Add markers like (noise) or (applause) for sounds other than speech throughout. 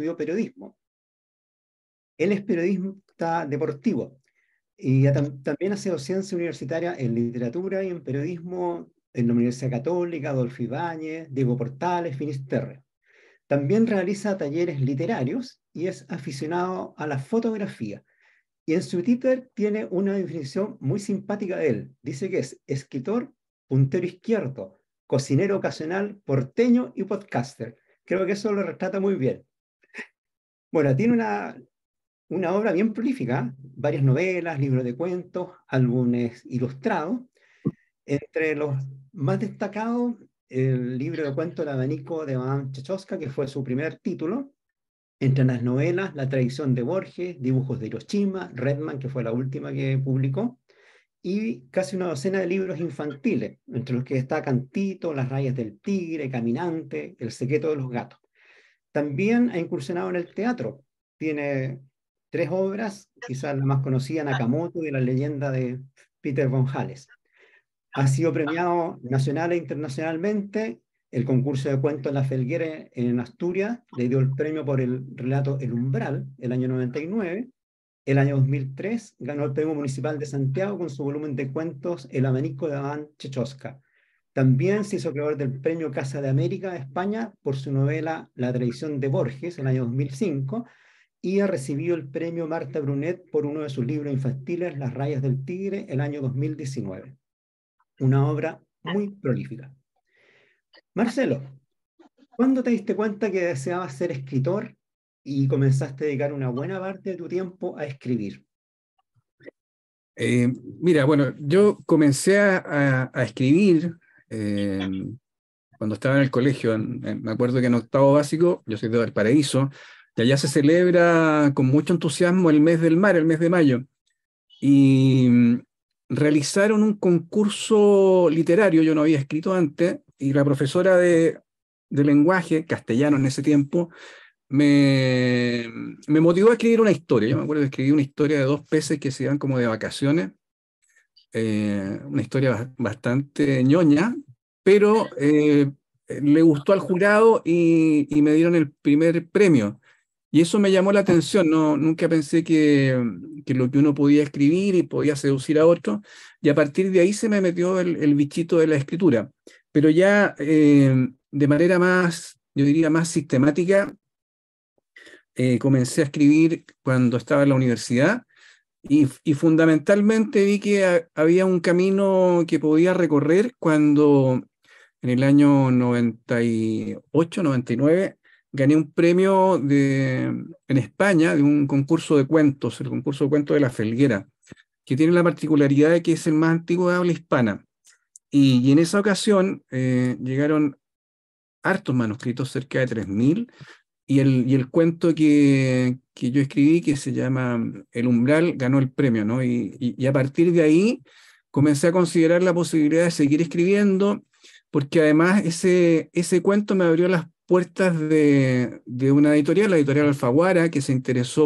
estudió periodismo. Él es periodista deportivo y también hace docencia universitaria en literatura y en periodismo en la Universidad Católica, Adolfo Ibáñez, Diego Portales, Finisterre. También realiza talleres literarios y es aficionado a la fotografía. Y en su Twitter tiene una definición muy simpática de él. Dice que es escritor, puntero izquierdo, cocinero ocasional, porteño y podcaster. Creo que eso lo retrata muy bien. Bueno, tiene una, una obra bien prolífica, varias novelas, libros de cuentos, álbumes ilustrados. Entre los más destacados, el libro de cuentos El abanico de Madame Chachoska, que fue su primer título. Entre las novelas, La tradición de Borges, Dibujos de Hiroshima, Redman, que fue la última que publicó, y casi una docena de libros infantiles, entre los que destacan Tito, Las rayas del tigre, Caminante, El secreto de los gatos. También ha incursionado en el teatro. Tiene tres obras, quizás la más conocida, Nakamoto y la leyenda de Peter von Hales. Ha sido premiado nacional e internacionalmente. El concurso de cuentos La Felguera en Asturias le dio el premio por el relato El Umbral, el año 99. El año 2003 ganó el Premio Municipal de Santiago con su volumen de cuentos El abanico de Adán Chechosca. También se hizo creador del Premio Casa de América de España por su novela La traición de Borges, en el año 2005, y ha recibido el Premio Marta Brunet por uno de sus libros infantiles, Las rayas del tigre, el año 2019. Una obra muy prolífica. Marcelo, ¿cuándo te diste cuenta que deseabas ser escritor y comenzaste a dedicar una buena parte de tu tiempo a escribir? Eh, mira, bueno, yo comencé a escribir Em, cuando estaba en el colegio, me acuerdo que en octavo básico, yo soy de Valparaíso, y allá se celebra con mucho entusiasmo el mes del mar, el mes de mayo, y mm, realizaron un concurso literario, yo no había escrito antes, y la profesora de, lenguaje, castellano en ese tiempo, me, motivó a escribir una historia. Yo me acuerdo de escribí una historia de dos peces que se iban como de vacaciones. Eh, una historia bastante ñoña, pero eh, le gustó al jurado y, me dieron el primer premio. Y eso me llamó la atención, no, nunca pensé que, lo que uno podía escribir y podía seducir a otro, y a partir de ahí se me metió el, bichito de la escritura, pero ya eh, de manera más, yo diría, más sistemática, eh, comencé a escribir cuando estaba en la universidad y, fundamentalmente vi que había un camino que podía recorrer cuando en el año 98, 99, gané un premio de, en España de un concurso de cuentos, el concurso de cuentos de la Felguera, que tiene la particularidad de que es el más antiguo de habla hispana. Y, en esa ocasión eh, llegaron hartos manuscritos, cerca de 3.000, y el, y el cuento que, que yo escribí, que se llama El umbral, ganó el premio, ¿no? y a partir de ahí comencé a considerar la posibilidad de seguir escribiendo porque además ese, ese cuento me abrió las puertas de, una editorial, la editorial Alfaguara, que se interesó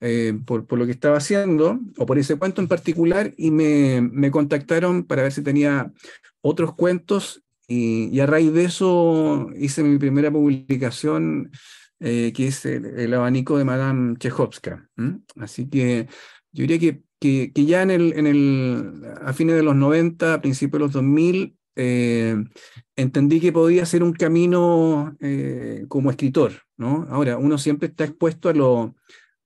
eh, por, por, lo que estaba haciendo, o por ese cuento en particular, y me, contactaron para ver si tenía otros cuentos, y, a raíz de eso hice mi primera publicación, eh, que es el, abanico de Madame Chejovska. Así que yo diría que que, ya en el, en el, a fines de los 90, a principios de los 2000, eh, entendí que podía ser un camino eh, como escritor, ¿no? Ahora, uno siempre está expuesto a,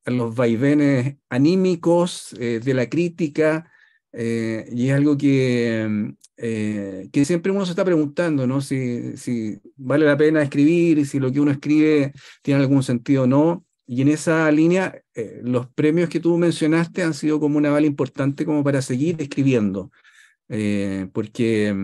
a los vaivenes anímicos eh, de la crítica, y es algo que, que siempre uno se está preguntando, ¿no? Si, si vale la pena escribir, si lo que uno escribe tiene algún sentido o no. Y en esa línea, los premios que tú mencionaste han sido como una bala importante como para seguir escribiendo, porque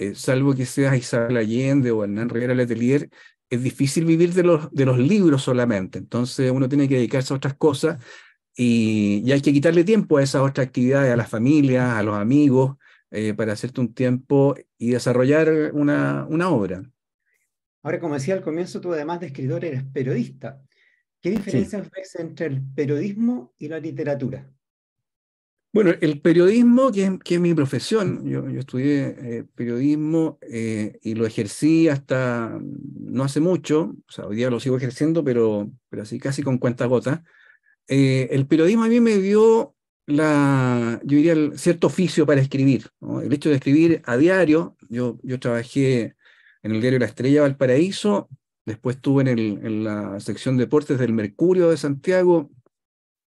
eh, salvo que seas Isabel Allende o Hernán Rivera Letelier, es difícil vivir de los, de los libros solamente. Entonces uno tiene que dedicarse a otras cosas y, hay que quitarle tiempo a esas otras actividades, a las familias, a los amigos, eh, para hacerte un tiempo y desarrollar una, obra. Ahora, como decía al comienzo, tú además de escritor eres periodista. ¿Qué diferencia ves entre el periodismo y la literatura? Bueno, el periodismo, que es, mi profesión, yo, estudié eh, periodismo eh, y lo ejercí hasta no hace mucho, o sea, hoy día lo sigo ejerciendo, pero, pero así casi con cuenta gota. Eh, el periodismo a mí me dio la, yo diría, cierto oficio para escribir, el hecho de escribir a diario, yo, yo trabajé en el diario La Estrella Valparaíso, después estuve en, en la sección deportes del Mercurio de Santiago,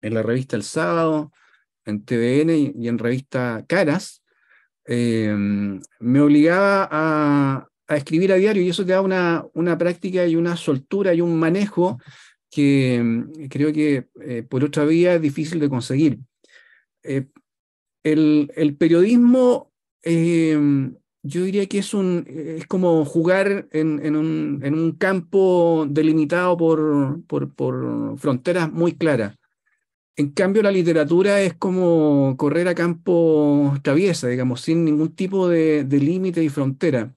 en la revista El Sábado, en TVN y, en revista Caras, em, me obligaba a, escribir a diario y eso te da una, una, práctica y una soltura y un manejo que em, creo que eh, por otra vía es difícil de conseguir. Eh, el, periodismo, em, yo diría que es, un, es como jugar en, un, en un, campo delimitado por, por, por fronteras muy claras. En cambio, la literatura es como correr a campo traviesa, digamos, sin ningún tipo de, límite y frontera.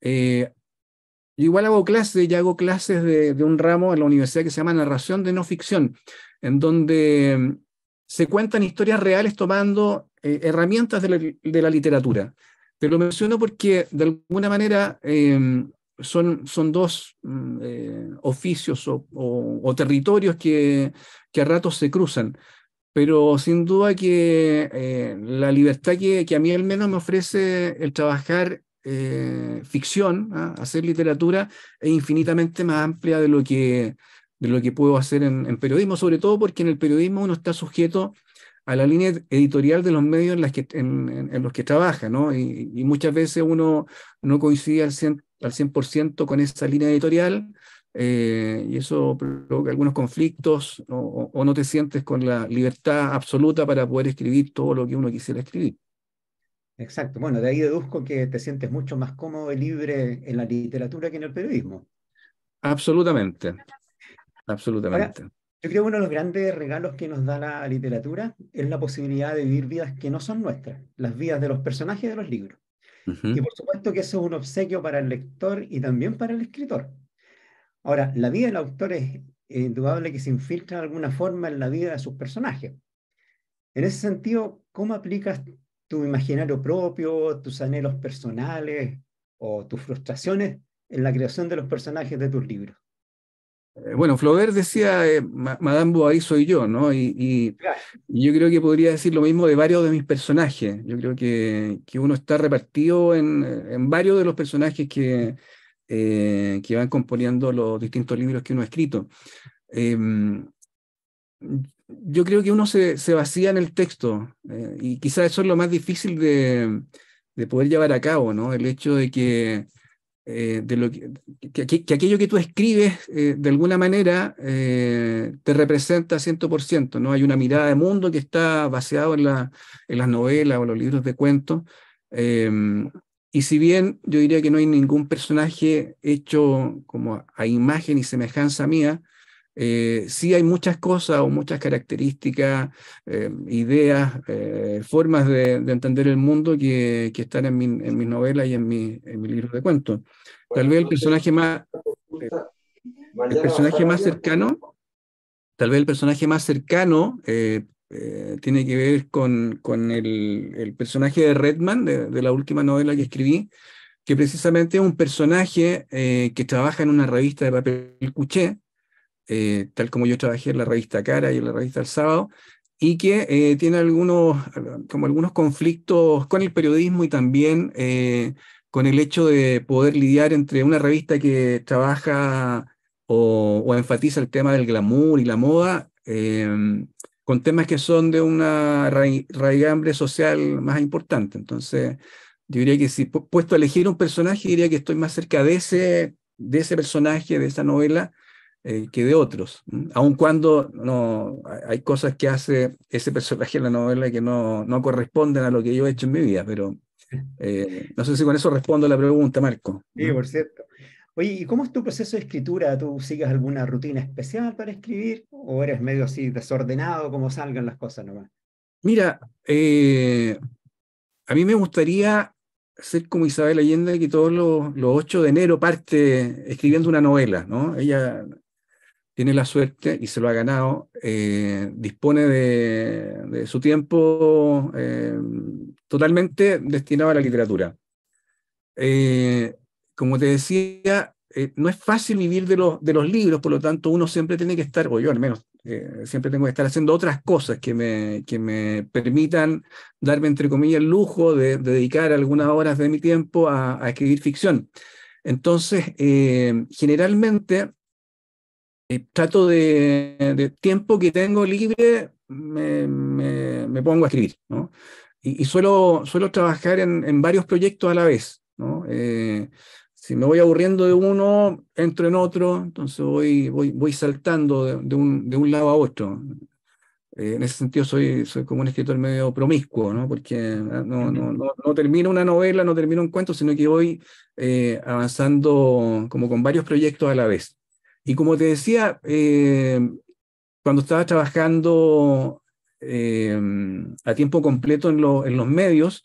Eh, igual hago clases, ya hago clases de, un ramo en la universidad que se llama narración de no ficción, en donde se cuentan historias reales tomando eh, herramientas de la, literatura. Te lo menciono porque de alguna manera em, son, son dos mm, eh, oficios o, territorios que, que a ratos se cruzan, pero sin duda que eh, la libertad que, a mí al menos me ofrece el trabajar eh, ficción, ¿ah? hacer literatura, es infinitamente más amplia de lo que, de lo que puedo hacer en, periodismo, sobre todo porque en el periodismo uno está sujeto a la línea editorial de los medios en, que, en, los que trabaja, ¿no? Y, muchas veces uno no coincide al al 100% con esa línea editorial eh, y eso provoca algunos conflictos o, no te sientes con la libertad absoluta para poder escribir todo lo que uno quisiera escribir. Exacto, bueno, de ahí deduzco que te sientes mucho más cómodo y libre en la literatura que en el periodismo. Absolutamente, absolutamente. yo creo que uno de los grandes regalos que nos da la literatura es la posibilidad de vivir vidas que no son nuestras, las vidas de los personajes de los libros. Y por supuesto que eso es un obsequio para el lector y también para el escritor. Ahora, la vida del autor es indudable que se infiltra de alguna forma en la vida de sus personajes. En ese sentido, ¿cómo aplicas tu imaginario propio, tus anhelos personales o tus frustraciones en la creación de los personajes de tus libros? Eh, bueno, Flaubert decía, eh, Madame Bovary soy yo, ¿no? Y, yo creo que podría decir lo mismo de varios de mis personajes. Yo creo que, que uno está repartido en, varios de los personajes que, eh, que van componiendo los distintos libros que uno ha escrito. Em, yo creo que uno se, vacía en el texto y quizás eso es lo más difícil de, de poder llevar a cabo, ¿no? El hecho de que eh, que, aquello que tú escribes eh, de alguna manera eh, te representa 100%, ¿no? Hay una mirada de mundo que está baseado en, la, en las novelas o los libros de cuentos. Em, y si bien yo diría que no hay ningún personaje hecho como a imagen y semejanza mía, eh, sí hay muchas cosas o muchas características, eh, ideas, eh, formas de, entender el mundo que, están en, mi, mis novelas y en mi, en libro de cuentos. Tal vez el personaje más, el personaje más cercano, tal vez el personaje más cercano tiene que ver con, el, personaje de Redman, de, la última novela que escribí, que precisamente es un personaje que trabaja en una revista de papel cuché eh, tal como yo trabajé en la revista Cara y en la revista El Sábado, y que eh, tiene algunos, como algunos conflictos con el periodismo y también eh, con el hecho de poder lidiar entre una revista que trabaja o, o enfatiza el tema del glamour y la moda, em, con temas que son de una raigambre social más importante. Entonces, yo diría que si puesto a elegir un personaje, diría que estoy más cerca de ese, de ese personaje, de esa novela, eh, que de otros, aun cuando no, hay cosas que hace ese personaje en la novela que no, no corresponden a lo que yo he hecho en mi vida, pero eh, no sé si con eso respondo a la pregunta, Marco. Sí, por cierto. Oye, ¿y cómo es tu proceso de escritura? ¿Tú sigues alguna rutina especial para escribir o eres medio así desordenado como salgan las cosas nomás? Mira, eh, a mí me gustaría ser como Isabel Allende, que todos los, los, 8 de enero parte escribiendo una novela, ¿no? Ella tiene la suerte y se lo ha ganado, eh, dispone de, su tiempo eh, totalmente destinado a la literatura. Eh, como te decía, no es fácil vivir de los, de los libros, por lo tanto uno siempre tiene que estar, o yo al menos siempre tengo que estar haciendo otras cosas que me, que me permitan darme, entre comillas, el lujo de, dedicar algunas horas de mi tiempo a escribir ficción. Entonces, generalmente eh, trato de, tiempo que tengo libre, me, pongo a escribir, ¿no? Y, suelo, suelo, trabajar en, en, varios proyectos a la vez, ¿no? Eh, si me voy aburriendo de uno, entro en otro, entonces voy, voy, voy saltando de, un, de un lado a otro. Eh, en ese sentido soy, soy como un escritor medio promiscuo, ¿no? porque ah, no, no, termino una novela, no termino un cuento, sino que voy avanzando como con varios proyectos a la vez. Y como te decía, eh, cuando estaba trabajando eh, a tiempo completo en, los medios,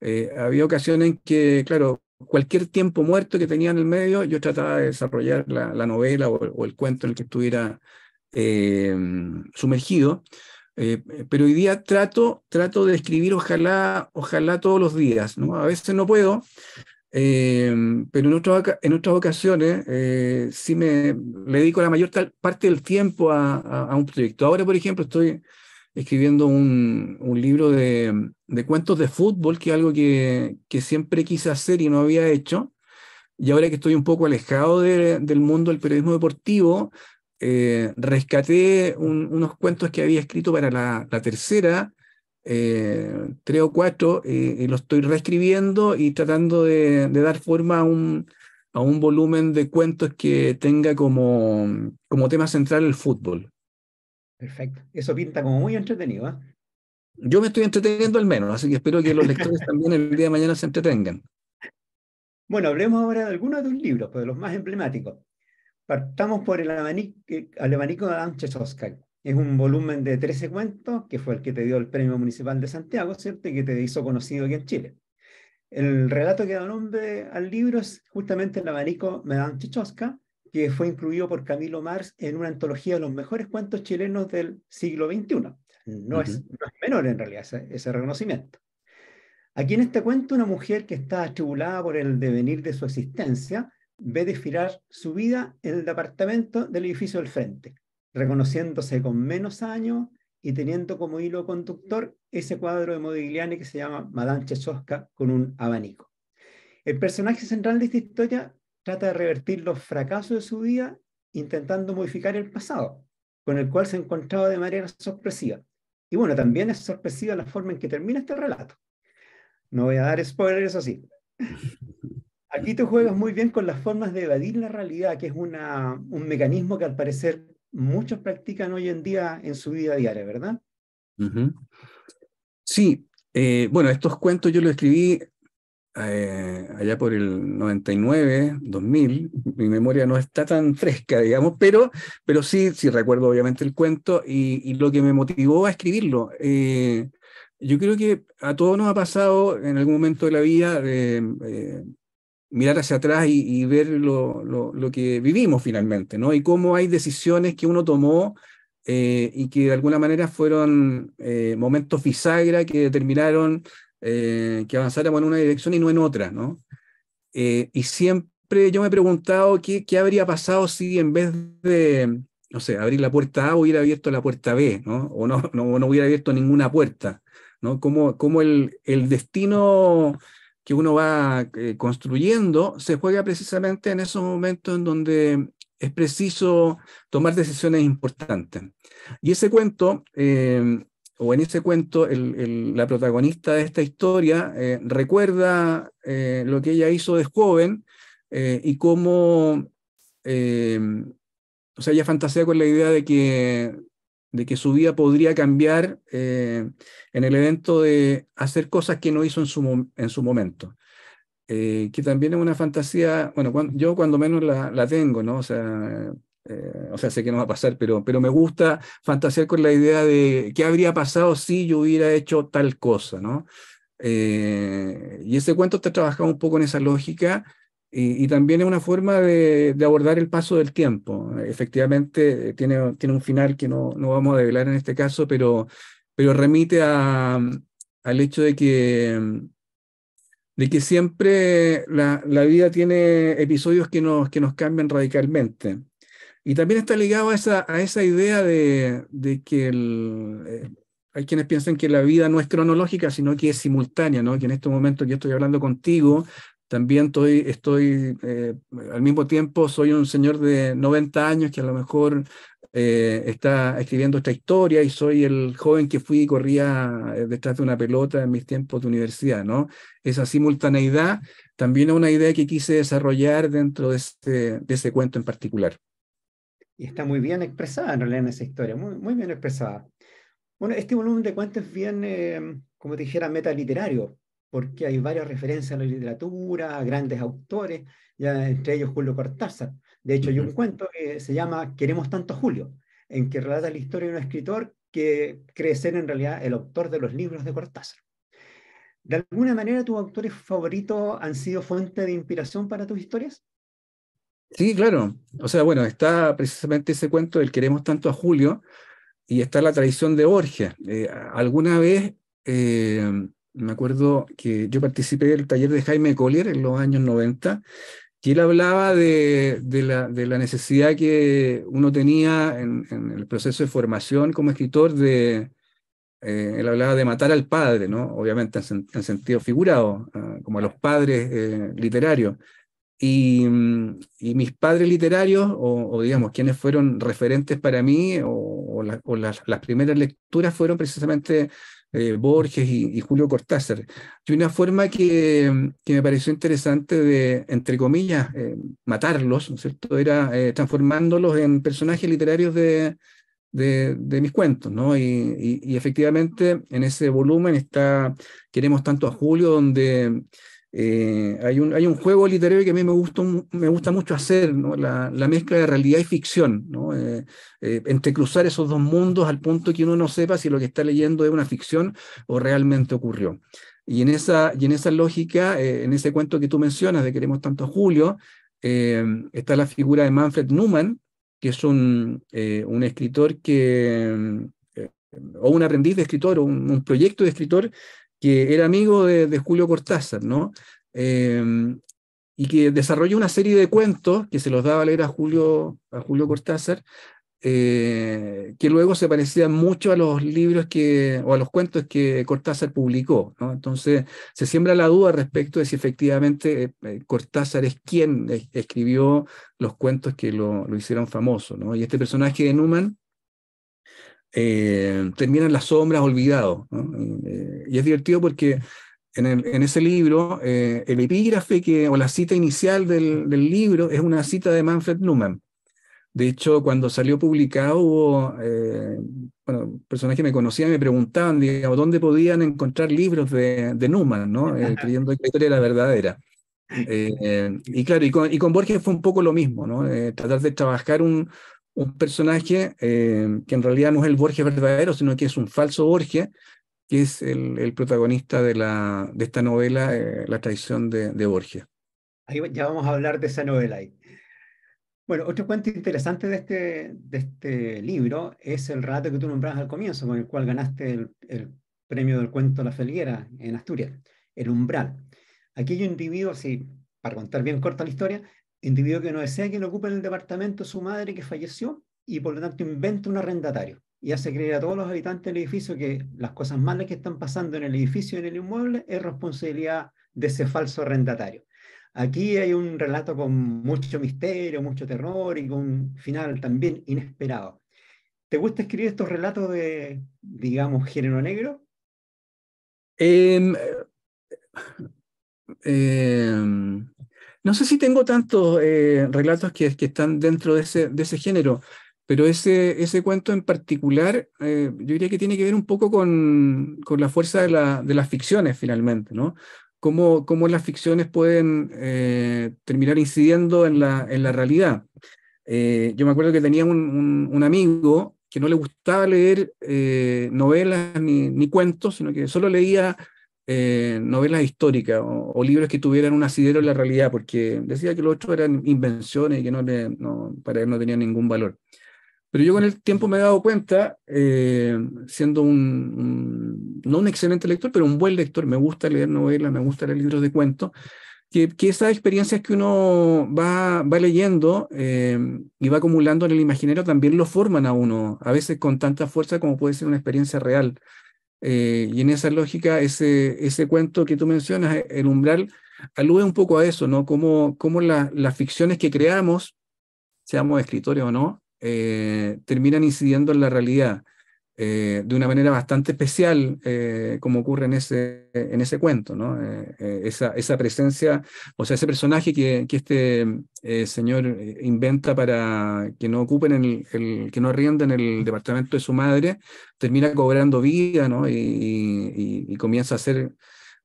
eh, había ocasiones en que, claro, cualquier tiempo muerto que tenía en el medio, yo trataba de desarrollar la, novela o, el cuento en el que estuviera sumergido. pero hoy día trato, trato de escribir, ojalá, ojalá todos los días, ¿no? A veces no puedo, Em, pero en, otras, en otras ocasiones eh, sí me dedico la mayor parte del tiempo a, un proyecto. Ahora, por ejemplo, estoy escribiendo un, libro de, cuentos de fútbol, que es algo que, que, siempre quise hacer y no había hecho. Y ahora que estoy un poco alejado del mundo del periodismo deportivo, eh, rescaté unos cuentos que había escrito para la, la tercera eh, tres o cuatro, eh, y lo estoy reescribiendo y tratando de, dar forma a un, a un volumen de cuentos que tenga como, como tema central el fútbol. Perfecto, eso pinta como muy entretenido. ¿eh? Yo me estoy entreteniendo al menos, así que espero que los lectores también el día de mañana se entretengan. Bueno, hablemos ahora de algunos de los libros, pues, de los más emblemáticos. Partamos por el abanico, de Adam es un volumen de 13 cuentos, que fue el que te dio el Premio Municipal de Santiago, ¿cierto? Y que te hizo conocido aquí en Chile. El relato que da nombre al libro es justamente El abanico Madame Chichosca, que fue incluido por Camilo Mars en una antología de los mejores cuentos chilenos del siglo XXI. No, es, menor en realidad ese, ese, reconocimiento. Aquí en este cuento una mujer que está atribulada por el devenir de su existencia ve desfilar su vida en el departamento del edificio del frente, reconociéndose con menos años y teniendo como hilo conductor ese cuadro de Modigliani que se llama Madame Chesosca con un abanico. El personaje central de esta historia trata de revertir los fracasos de su vida intentando modificar el pasado, con el cual se encontraba de manera sorpresiva. Y bueno, también es sorpresiva la forma en que termina este relato. No voy a dar spoilers así. Aquí te juegas muy bien con las formas de evadir la realidad, que es una, un mecanismo que al parecer muchos practican hoy en día en su vida diaria, ¿verdad? Sí, eh, bueno, estos cuentos yo los escribí eh, allá por el 99, 2000, mi memoria no está tan fresca, digamos, pero, pero sí, sí recuerdo obviamente el cuento y, lo que me motivó a escribirlo. Eh, yo creo que a todos nos ha pasado en algún momento de la vida mirar hacia atrás y, ver lo, que vivimos finalmente, ¿no? Y cómo hay decisiones que uno tomó eh, y que de alguna manera fueron eh, momentos bisagra que determinaron eh, que avanzáramos en una dirección y no en otra, ¿no? y siempre yo me he preguntado qué, habría pasado si en vez de, no sé, abrir la puerta A hubiera abierto la puerta B, ¿no? O no, no, hubiera abierto ninguna puerta, ¿no? Como, el, el destino que uno va eh, construyendo se juega precisamente en esos momentos en donde es preciso tomar decisiones importantes. Y ese cuento, eh, o en ese cuento, la protagonista de esta historia eh, recuerda lo que ella hizo de joven y cómo, o sea, ella fantasea con la idea de que de que su vida podría cambiar eh, en el evento de hacer cosas que no hizo en su, en su momento. Eh, que también es una fantasía, bueno, yo cuando menos la, la, tengo, ¿no? O sea, eh, o sea, sé que no va a pasar, pero, pero me gusta fantasear con la idea de qué habría pasado si yo hubiera hecho tal cosa, ¿no? y ese cuento está trabajado un poco en esa lógica, y, también es una forma de, abordar el paso del tiempo efectivamente eh, tiene, tiene un final que no, no vamos a develar en este caso, pero, pero remite a, al hecho de que, de que siempre la, la, vida tiene episodios que nos, que nos cambian radicalmente. Y también está ligado a esa, a esa idea de, de que eh, hay quienes piensan que la vida no es cronológica, sino que es simultánea, ¿no? que en este momento que estoy hablando contigo, también estoy, estoy eh, al mismo tiempo, soy un señor de 90 años que a lo mejor eh, está escribiendo esta historia y soy el joven que fui y corría eh, detrás de una pelota en mis tiempos de universidad, ¿no? Esa simultaneidad también es una idea que quise desarrollar dentro de ese, de ese cuento en particular. Y está muy bien expresada en realidad en esa historia, muy, muy bien expresada. Bueno, este volumen de cuentos viene, como te dijera, metaliterario, porque hay varias referencias a la literatura, a grandes autores, ya entre ellos Julio Cortázar. De hecho, hay un cuento que se llama Queremos tanto a Julio, en que relata la historia de un escritor que cree ser en realidad el autor de los libros de Cortázar. ¿De alguna manera tus autores favoritos han sido fuente de inspiración para tus historias? Sí, claro. O sea, bueno, está precisamente ese cuento del Queremos tanto a Julio y está la tradición de Borges. Eh, alguna vez... Eh, me acuerdo que yo participé del taller de Jaime Collier en los años 90, y él hablaba de, de, la, de la, necesidad que uno tenía en, en, el proceso de formación como escritor de... Eh, él hablaba de matar al padre, ¿no? Obviamente en, sentido figurado, ah, como a los padres eh, literarios. Y, mm, y, mis padres literarios, o, digamos, quienes fueron referentes para mí, o, o las, las, primeras lecturas fueron precisamente eh, Borges y, Julio Cortázar. Y una forma que, que me pareció interesante de, entre comillas, eh, matarlos, ¿no cierto?, era eh, transformándolos en personajes literarios de, de, mis cuentos, ¿no? Y, y, efectivamente en ese volumen está Queremos tanto a Julio, donde eh, hay, un, juego literario que a mí me, gusta, mucho hacer, la, mezcla de realidad y ficción, ¿no? Eh, eh, esos dos mundos al punto que uno no sepa si lo que está leyendo es una ficción o realmente ocurrió. Y en esa, lógica, en ese cuento que tú mencionas de Queremos tanto a Julio, está la figura de Manfred Newman, que es un, escritor que, o un aprendiz de escritor, un proyecto de escritor que era amigo de, Julio Cortázar, ¿no? Eh, y que desarrolló una serie de cuentos que se los daba a leer a Julio, a Julio Cortázar, eh, que luego se parecían mucho a los libros que, o a los cuentos que Cortázar publicó. ¿no? Entonces, se siembra la duda respecto de si efectivamente eh, Cortázar es quien escribió los cuentos que lo, lo hicieron famoso. ¿no? Y este personaje de Newman eh, terminan las sombras olvidados eh, eh, y es divertido porque en, ese libro, el epígrafe que, o la cita inicial del, libro es una cita de Manfred Newman. De hecho, cuando salió publicado, hubo bueno, personas que me conocían me preguntaban, digamos, dónde podían encontrar libros de, de Newman, ¿no? creyendo la historia era verdadera. y claro, y con, y con, Borges fue un poco lo mismo, ¿no? tratar de trabajar un, un personaje eh, que en realidad no es el Borges verdadero, sino que es un falso Borges, que es el, protagonista de, la, de esta novela, eh, La traición de, Borges. ya vamos a hablar de esa novela ahí. Bueno, otro cuento interesante de este, de este libro es el relato que tú nombraste al comienzo, con el cual ganaste el, premio del cuento La Felguera en Asturias, El Umbral. Aquí individuo, así, para contar bien corta la historia, individuo que no desea que lo ocupe en el departamento su madre que falleció y por lo tanto inventa un arrendatario y hace creer a todos los habitantes del edificio que las cosas malas que están pasando en el edificio y en el inmueble es responsabilidad de ese falso arrendatario. Aquí hay un relato con mucho misterio, mucho terror y con un final también inesperado. ¿Te gusta escribir estos relatos de, digamos, género negro? Em, eh, em, no sé si tengo tantos eh, relatos que, están dentro de ese, género, pero ese, cuento en particular, eh, yo diría que tiene que ver un poco con, la fuerza de, las ficciones finalmente, ¿no? Cómo, las ficciones pueden eh, terminar incidiendo en la, realidad. yo me acuerdo que tenía un, amigo que no le gustaba leer novelas ni, ni, cuentos, sino que solo leía eh, novelas históricas o, libros que tuvieran un asidero en la realidad, porque decía que los otros eran invenciones y que no, para él no tenían ningún valor. Pero yo con el tiempo me he dado cuenta, eh, siendo un, no un excelente lector, pero un buen lector, me gusta leer novelas, me gusta leer libros de cuentos, que, esas experiencias que uno va, leyendo eh, y va acumulando en el imaginario también lo forman a uno, a veces con tanta fuerza como puede ser una experiencia real eh, y en esa lógica, ese, cuento que tú mencionas, eh, el umbral, alude un poco a eso, ¿no? Cómo, las ficciones que creamos, seamos escritores o no, eh, terminan incidiendo en la realidad. Eh, de una manera bastante especial, eh, como ocurre en ese, en ese cuento, ¿no? Eh, esa, presencia, o sea, ese personaje que, este señor inventa para que no ocupen el, que no arrienden el departamento de su madre, termina cobrando vida, ¿no? Y, comienza a ser,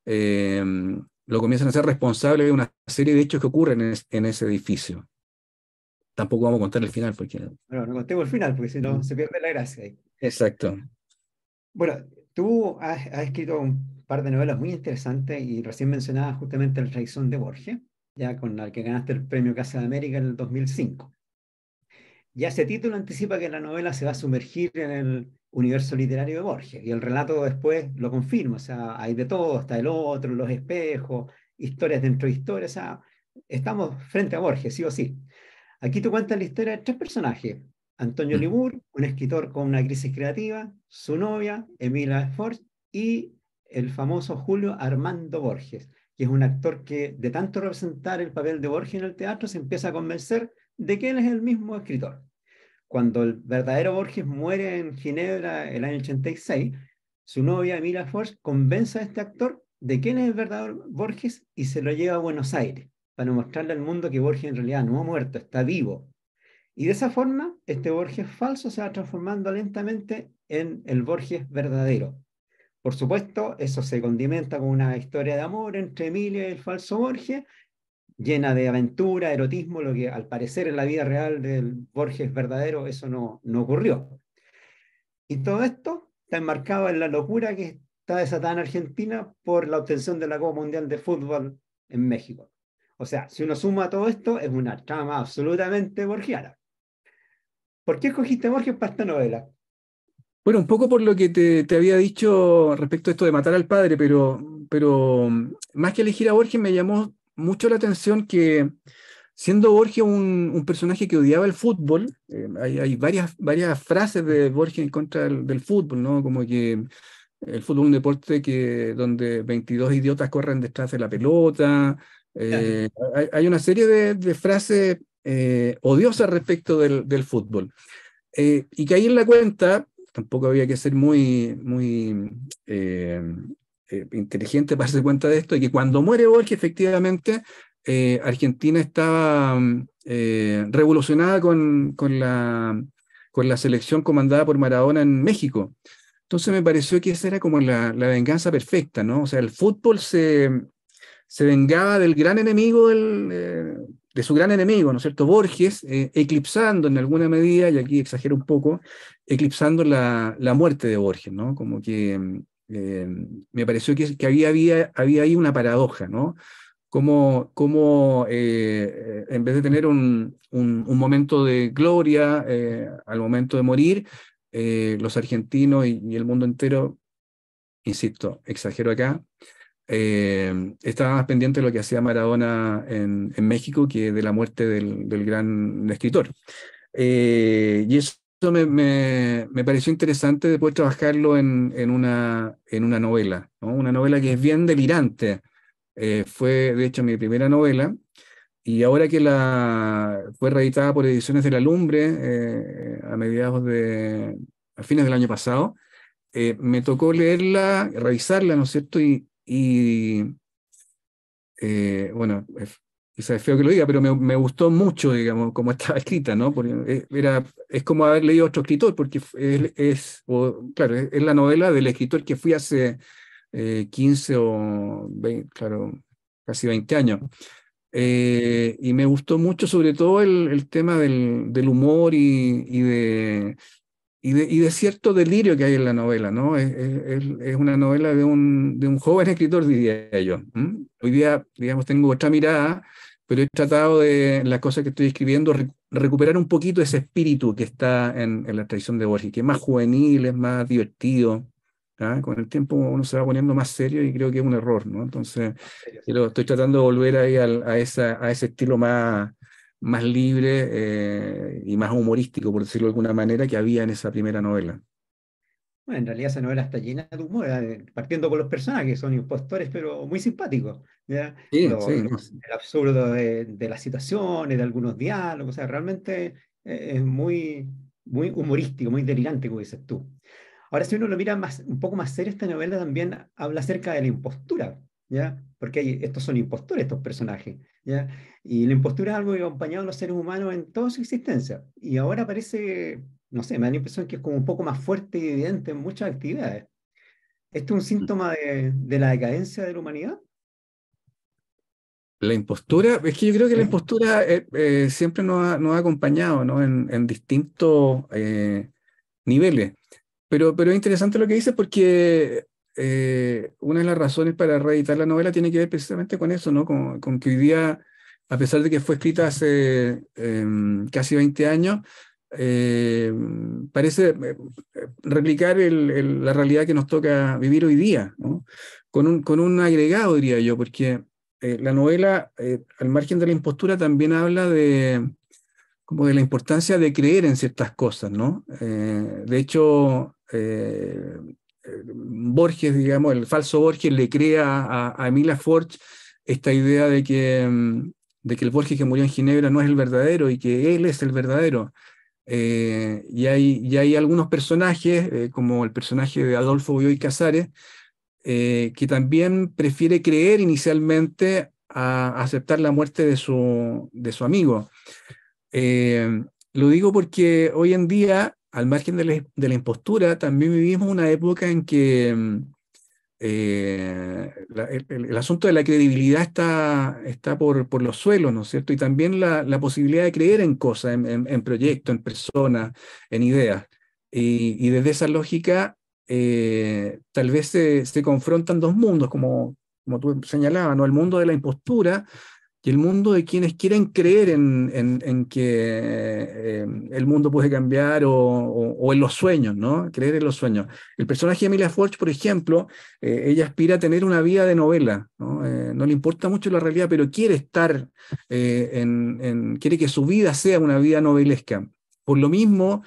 lo comienzan a ser responsable de una serie de hechos que ocurren en, ese edificio. Tampoco vamos a contar el final, porque... No, no contemos el final, porque si no mm. se pierde la gracia Exacto. Bueno, tú has, escrito un par de novelas muy interesantes y recién mencionadas justamente El Traición de Borges, ya con la que ganaste el premio Casa de América en el 2005. Ya ese título anticipa que la novela se va a sumergir en el universo literario de Borges y el relato después lo confirma, o sea, hay de todo, está el otro, los espejos, historias dentro de historias, o sea, estamos frente a Borges, sí o sí. Aquí tú cuentas la historia de tres personajes, Antonio Libur, un escritor con una crisis creativa, su novia, Emilia Forge, y el famoso Julio Armando Borges, que es un actor que de tanto representar el papel de Borges en el teatro se empieza a convencer de que él es el mismo escritor. Cuando el verdadero Borges muere en Ginebra el año 86, su novia Emilia Forge convence a este actor de que él es el verdadero Borges y se lo lleva a Buenos Aires para mostrarle al mundo que Borges en realidad no ha muerto, está vivo, y de esa forma, este Borges falso se va transformando lentamente en el Borges verdadero. Por supuesto, eso se condimenta con una historia de amor entre Emilia y el falso Borges, llena de aventura, erotismo, lo que al parecer en la vida real del Borges verdadero eso no, no ocurrió. Y todo esto está enmarcado en la locura que está desatada en Argentina por la obtención de la Copa Mundial de Fútbol en México. O sea, si uno suma todo esto, es una trama absolutamente borgiana. ¿Por qué escogiste a Borges para esta novela? Bueno, un poco por lo que te, había dicho respecto a esto de matar al padre, pero, pero mm, más que elegir a Borges me llamó mucho la atención que siendo Borges un, personaje que odiaba el fútbol, eh, hay, varias, varias frases de Borges en contra del, fútbol, ¿no? Como que el fútbol es un deporte que, donde 22 idiotas corren detrás de la pelota. Eh, hay, una serie de frases eh, odiosa respecto del, fútbol. Eh, y y ahí en la cuenta, tampoco había que ser muy, muy eh, inteligente para darse cuenta de esto, y que cuando muere Borges, efectivamente, Argentina estaba mm, revolucionada con, con, la, con la selección comandada por Maradona en México. Entonces me pareció que esa era como la, venganza perfecta, ¿no? O sea, el fútbol se, se vengaba del gran enemigo del, de su gran enemigo, ¿no es cierto? Borges, eh, eclipsando en alguna medida, y aquí exagero un poco, eclipsando la, la muerte de Borges, ¿no? Como que mm, eh, me pareció que, que había, había, ahí una paradoja, ¿no? Como, como eh, en vez de tener un, momento de gloria al momento de morir, los argentinos y, y el mundo entero, insisto, exagero acá, eh, estaba más pendiente de lo que hacía Maradona en, México que de la muerte del, gran escritor. Eh, y eso me, me, pareció interesante después trabajarlo en, en, una, en una novela, una novela que es bien delirante. Eh, fue, de hecho, mi primera novela. Y ahora que la fue reeditada por Ediciones de la Lumbre a mediados de, a fines del año pasado, me tocó leerla, revisarla, ¿no es cierto? Y, y eh, bueno, quizás es feo que lo diga, pero me, gustó mucho, digamos, cómo estaba (laughs) escrita, ¿no? Porque eh, era, es como haber leído otro escritor, porque es, es claro, es, la novela del escritor que fui hace 15 eh, o claro, casi 20 años. y me gustó mucho sobre todo el, tema del, del humor y, y, de, y de, cierto delirio que hay en la novela, ¿no? Es, una novela de un, de un, joven escritor, diría yo. Hoy día, digamos, tengo otra mirada, pero he tratado de las cosas que estoy escribiendo, recuperar un poquito ese espíritu que está en, la tradición de Borges, que es más juvenil, es más divertido. ¿ah? Con el tiempo uno se va poniendo más serio y creo que es un error, ¿no? Entonces, estoy tratando de volver ahí a, esa, a ese estilo más más libre eh, y más humorístico, por decirlo de alguna manera, que había en esa primera novela. Bueno, en realidad esa novela está llena de humor, eh, partiendo con los personajes, que son impostores, pero muy simpáticos. El absurdo de, las situaciones, de algunos diálogos, o sea, realmente eh, es muy, muy humorístico, muy delirante, como dices tú. Ahora, si uno lo mira más, un poco más serio, esta novela también habla acerca de la impostura, ¿ya? Porque estos son impostores, estos personajes, ¿ya? Y la impostura es algo que ha acompañado a los seres humanos en toda su existencia. Y ahora parece, no sé, me da la impresión que es como un poco más fuerte y evidente en muchas actividades. ¿Esto es un síntoma de, la decadencia de la humanidad? La impostura, es que yo creo que la impostura eh, eh, siempre nos ha, acompañado ¿no? en, distintos eh, niveles. Pero, pero es interesante lo que dices porque eh, una de las razones para reeditar la novela tiene que ver precisamente con eso, ¿no? Con, que hoy día, a pesar de que fue escrita hace em, casi 20 años, em, parece em, replicar la realidad que nos toca vivir hoy día, con, un, con un agregado, diría yo, porque eh, la novela, eh, al margen de la impostura, también habla de, como de la importancia de creer en ciertas cosas, ¿no? de hecho, Borges, digamos, el falso Borges le crea a, a Emilia Forge esta idea de que, mm, de que el Borges que murió en Ginebra no es el verdadero y que él es el verdadero. Eh, y, hay, y, hay, algunos personajes, eh, como el personaje de Adolfo Bioy Casares, eh, que también prefiere creer inicialmente a aceptar la muerte de su, de su amigo. lo digo porque hoy en día al margen de la, impostura, también vivimos una época en que mm, eh, el, asunto de la credibilidad está, está por, por, los suelos, ¿no es cierto? Y también la, posibilidad de creer en cosas, en, proyectos, en personas, en ideas. Y, desde esa lógica, eh, tal vez se, confrontan dos mundos, como, como tú señalabas, ¿no? El mundo de la impostura y el mundo de quienes quieren creer en, en, que eh, el mundo puede cambiar o, en los sueños, ¿no? Creer en los sueños. El personaje de Emilia Forge, por ejemplo, eh, ella aspira a tener una vida de novela, ¿no? Eh, no le importa mucho la realidad, pero quiere estar, en, en, quiere que su vida sea una vida novelesca. Por lo mismo,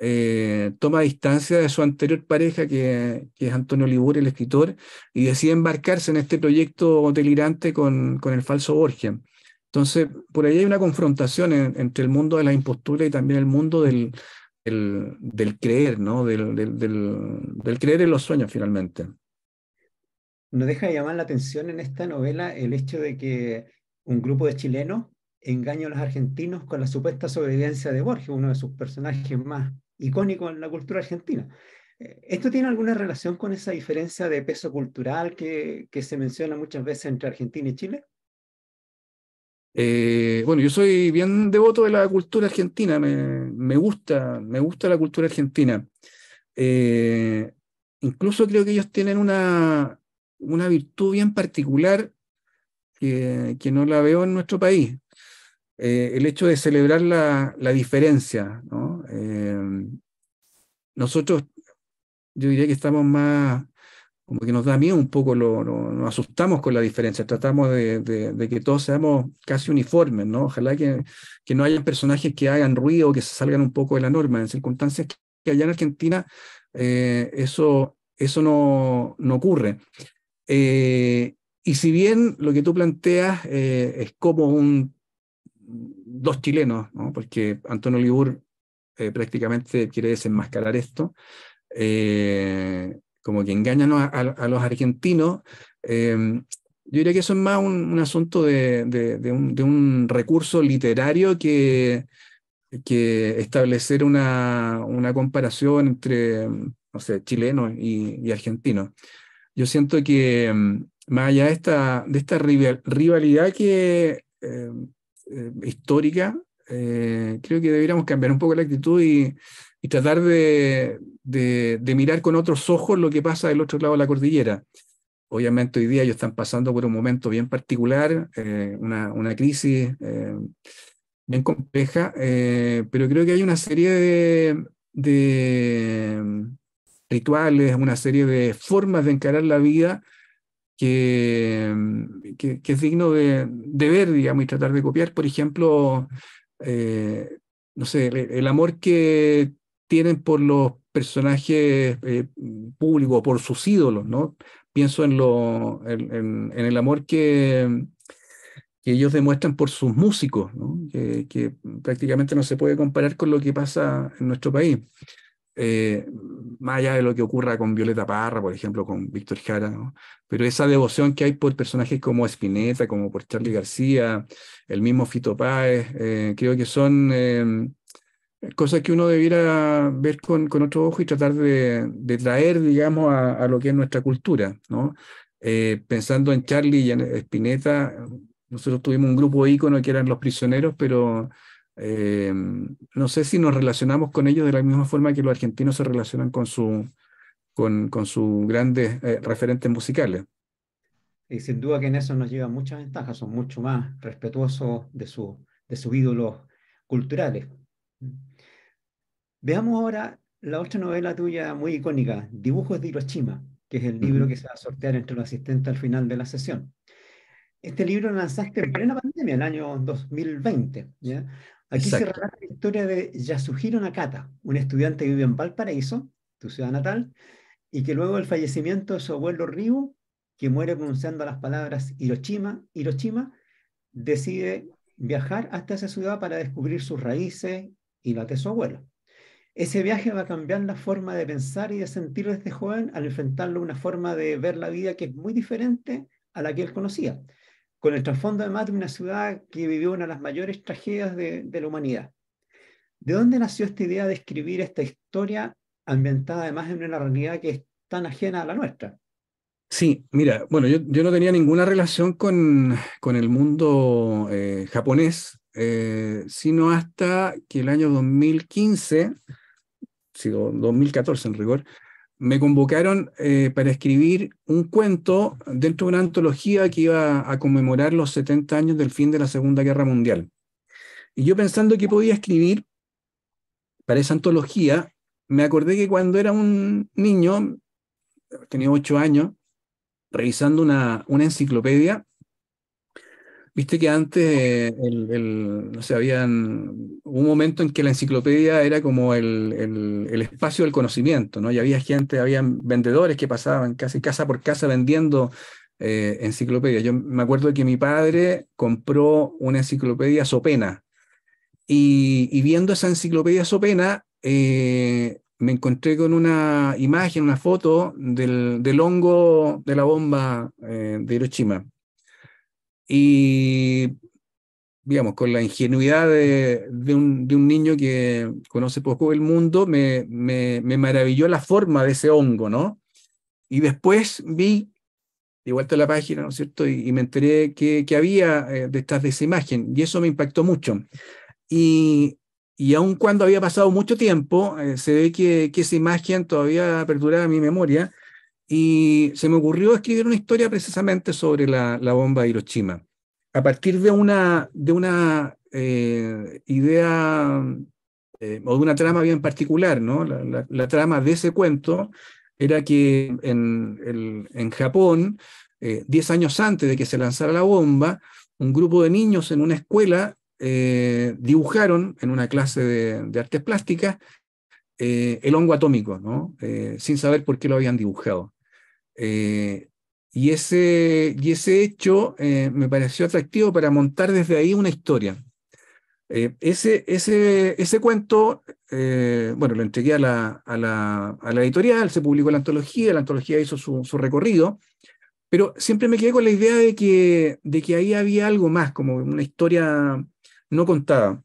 eh, toma distancia de su anterior pareja, que, es Antonio Libur, el escritor, y decide embarcarse en este proyecto delirante con, con el falso Borges, Entonces, por ahí hay una confrontación entre el mundo de la impostura y también el mundo del, del, creer, ¿no? Del, creer en los sueños, finalmente. Nos deja llamar la atención en esta novela el hecho de que un grupo de chilenos engaña a los argentinos con la supuesta sobrevivencia de Borges, uno de sus personajes más icónico en la cultura argentina. Eh, ¿Esto tiene alguna relación con esa diferencia de peso cultural que, se menciona muchas veces entre Argentina y Chile? Eh, bueno, yo soy bien devoto de la cultura argentina, me, gusta, me gusta la cultura argentina. Eh, incluso creo que ellos tienen una, una virtud bien particular que, no la veo en nuestro país. Eh, el hecho de celebrar la, la diferencia. ¿no? Em, nosotros, yo diría que estamos más, como que nos da miedo un poco, lo, nos asustamos con la diferencia, tratamos de, que todos seamos casi uniformes, ¿no? Ojalá que, que no haya personajes que hagan ruido, que se salgan un poco de la norma, en circunstancias que, allá en Argentina eh, eso, eso no, no ocurre. Eh, y si bien lo que tú planteas es como un dos chilenos, ¿no? porque Antonio Libur eh, prácticamente quiere desenmascarar esto, eh, como que engañan a, los argentinos. Em, yo diría que eso es más un, asunto de, un, recurso literario que, que establecer una, comparación entre, no sé, chilenos y, argentinos. Yo siento que em, más allá de esta, de esta rivalidad que em, eh, histórica, eh, creo que deberíamos cambiar un poco la actitud y, tratar de, mirar con otros ojos lo que pasa del otro lado de la cordillera. Obviamente hoy día ellos están pasando por un momento bien particular, eh, una, crisis bien compleja, pero creo que hay una serie de mm, rituales, una serie de formas de encarar la vida Mm, que, que, es digno de, ver, digamos, y tratar de copiar. Por ejemplo, eh, no sé, el, amor que tienen por los personajes eh, públicos, por sus ídolos, ¿no? Pienso en, lo, en, el amor que, mm, que ellos demuestran por sus músicos, ¿no? que, prácticamente no se puede comparar con lo que pasa en nuestro país. Eh, más allá de lo que ocurra con Violeta Parra, por ejemplo, con Víctor Jara, pero esa devoción que hay por personajes como Spinetta, como por Charlie García, el mismo Fito Páez, eh, creo que son em, cosas que uno debiera ver con, con otro ojo y tratar de, traer, digamos, a, lo que es nuestra cultura, ¿no? Eh, pensando en Charlie y en Spinetta, nosotros tuvimos un grupo ícono que eran los prisioneros, pero eh, no sé si nos relacionamos con ellos de la misma forma que los argentinos se relacionan con, su, con, con sus grandes eh, referentes musicales. Y sin duda que en eso nos lleva muchas ventajas, son mucho más respetuosos de, su, de sus ídolos culturales. Veamos ahora la otra novela tuya muy icónica, Dibujos de Hiroshima, que es el libro que se va a sortear entre los asistentes al final de la sesión. Este libro lanzaste en plena pandemia, el año 2020. ¿ya? Aquí se relata la historia de Yasuhiro Nakata, un estudiante que vive en Valparaíso, tu ciudad natal, y que luego del fallecimiento de su abuelo Ryu, que muere pronunciando las palabras Hiroshima, Hiroshima, decide viajar hasta esa ciudad para descubrir sus raíces y la de su abuelo. Ese viaje va a cambiar la forma de pensar y de sentir desde este joven al enfrentarlo a una forma de ver la vida que es muy diferente a la que él conocía con el trasfondo de de una ciudad que vivió una de las mayores tragedias de, la humanidad. ¿De dónde nació esta idea de escribir esta historia ambientada además en una realidad que es tan ajena a la nuestra? Sí, mira, bueno, yo, no tenía ninguna relación con, el mundo eh, japonés, eh, sino hasta que el año 2015, sí, 2014 en rigor, me convocaron eh, para escribir un cuento dentro de una antología que iba a conmemorar los 70 años del fin de la Segunda Guerra Mundial. Y yo pensando que podía escribir para esa antología, me acordé que cuando era un niño, tenía 8 años, revisando una enciclopedia, Viste que antes eh, no sé, habían un momento en que la enciclopedia era como el, espacio del conocimiento, ¿no? Y había gente, había vendedores que pasaban casi casa por casa vendiendo eh, enciclopedias. Yo me acuerdo que mi padre compró una enciclopedia Sopena. Y, y viendo esa enciclopedia Sopena, eh, me encontré con una imagen, una foto del, hongo de la bomba de Hiroshima y, digamos, con la ingenuidad de, un, niño que conoce poco el mundo, me, maravilló la forma de ese hongo, ¿no? Y después vi, de vuelta a la página, ¿no es cierto? Y, me enteré que, que había eh, detrás de esa imagen, y eso me impactó mucho. Y, aun cuando había pasado mucho tiempo, eh, se ve que, que, esa imagen todavía perduraba en mi memoria, y se me ocurrió escribir una historia precisamente sobre la, bomba de Hiroshima, a partir de una, de una eh, idea eh, o de una trama bien particular, ¿no? La, trama de ese cuento era que en, en Japón, 10 eh, años antes de que se lanzara la bomba, un grupo de niños en una escuela dibujaron en una clase de, artes plásticas el hongo atómico, ¿no? sin saber por qué lo habían dibujado. Eh, y, ese, y ese hecho eh, me pareció atractivo para montar desde ahí una historia. Eh, ese, ese, ese cuento, bueno, lo entregué a la, a, la, editorial, se publicó la antología, la antología hizo su, su, recorrido, pero siempre me quedé con la idea de que, de que ahí había algo más, como una historia no contada.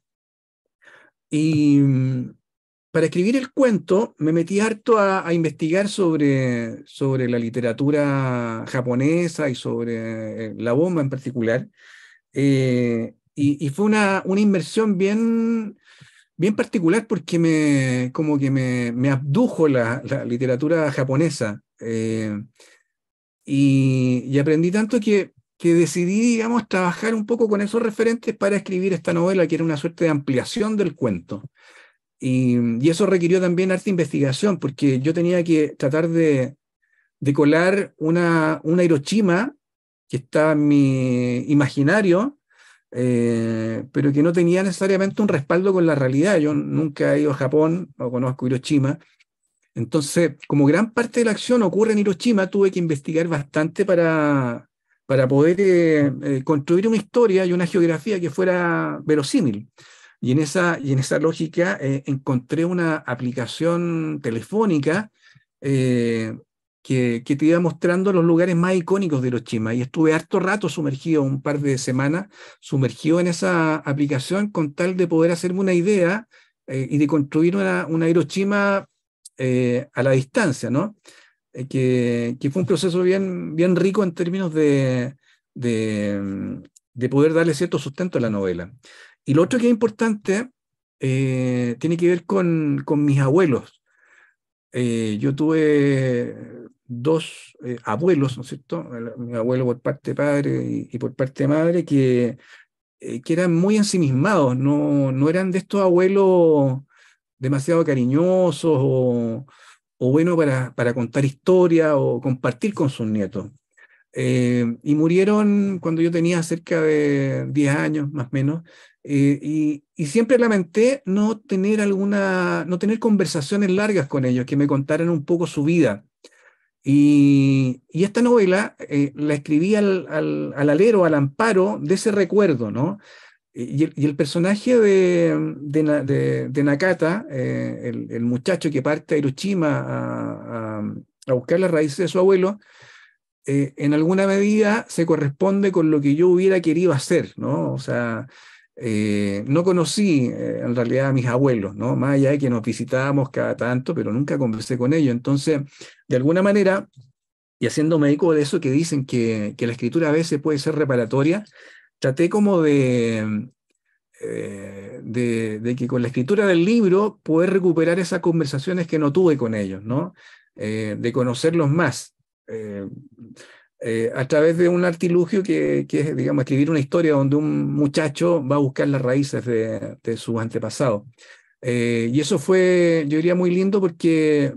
Y, para escribir el cuento me metí harto a, investigar sobre, sobre la literatura japonesa y sobre eh, la bomba en particular. Eh, y, fue una, una inversión bien, bien particular porque me, como que me, abdujo la, literatura japonesa. Eh, y, y, aprendí tanto que, que, decidí, digamos, trabajar un poco con esos referentes para escribir esta novela, que era una suerte de ampliación del cuento. Y, eso requirió también arte investigación, porque yo tenía que tratar de, de colar una, una Hiroshima que estaba en mi imaginario, eh, pero que no tenía necesariamente un respaldo con la realidad. Yo nunca he ido a Japón, o conozco Hiroshima. Entonces, como gran parte de la acción ocurre en Hiroshima, tuve que investigar bastante para, para poder eh, eh, construir una historia y una geografía que fuera verosímil. Y en esa, y en esa lógica eh, encontré una aplicación telefónica eh, que, que, te iba mostrando los lugares más icónicos de Hiroshima. Y estuve harto rato sumergido, un par de semanas, sumergido en esa aplicación con tal de poder hacerme una idea eh, y de construir una, una Hiroshima a la distancia, ¿no? Que, que, fue un proceso bien, bien rico en términos de mm, poder darle cierto sustento a la novela. Y lo otro que es importante eh, tiene que ver con, con mis abuelos. Eh, yo tuve dos eh, abuelos, ¿no es cierto? Mi abuelo por parte padre y, por parte madre, que, que eran muy ensimismados, no, no, eran de estos abuelos demasiado cariñosos o, o bueno para, para contar historias o compartir con sus nietos. y murieron cuando yo tenía cerca de 10 años, más o menos, eh, y, siempre lamenté no tener alguna, no tener conversaciones largas con ellos, que me contaran un poco su vida. Y, esta novela eh, la escribí al, al, al, alero, al amparo de ese recuerdo, ¿no? Y el, personaje de, de, Nakata, eh, el, muchacho que parte a Hiroshima a, a buscar las raíces de su abuelo, en alguna medida se corresponde con lo que yo hubiera querido hacer, ¿no? O sea, eh, no conocí eh, en realidad a mis abuelos, Más allá de que nos visitábamos cada tanto, pero nunca conversé con ellos. Entonces, de alguna manera, y haciéndome médico de eso que dicen que, la escritura a veces puede ser reparatoria, traté como eh, de, de, que con la escritura del libro poder recuperar esas conversaciones que no tuve con ellos, de conocerlos más eh, a través de un artilugio que, es, digamos, escribir una historia donde un muchacho va a buscar las raíces de, de sus antepasados. Eh, y eso fue, yo diría, muy lindo porque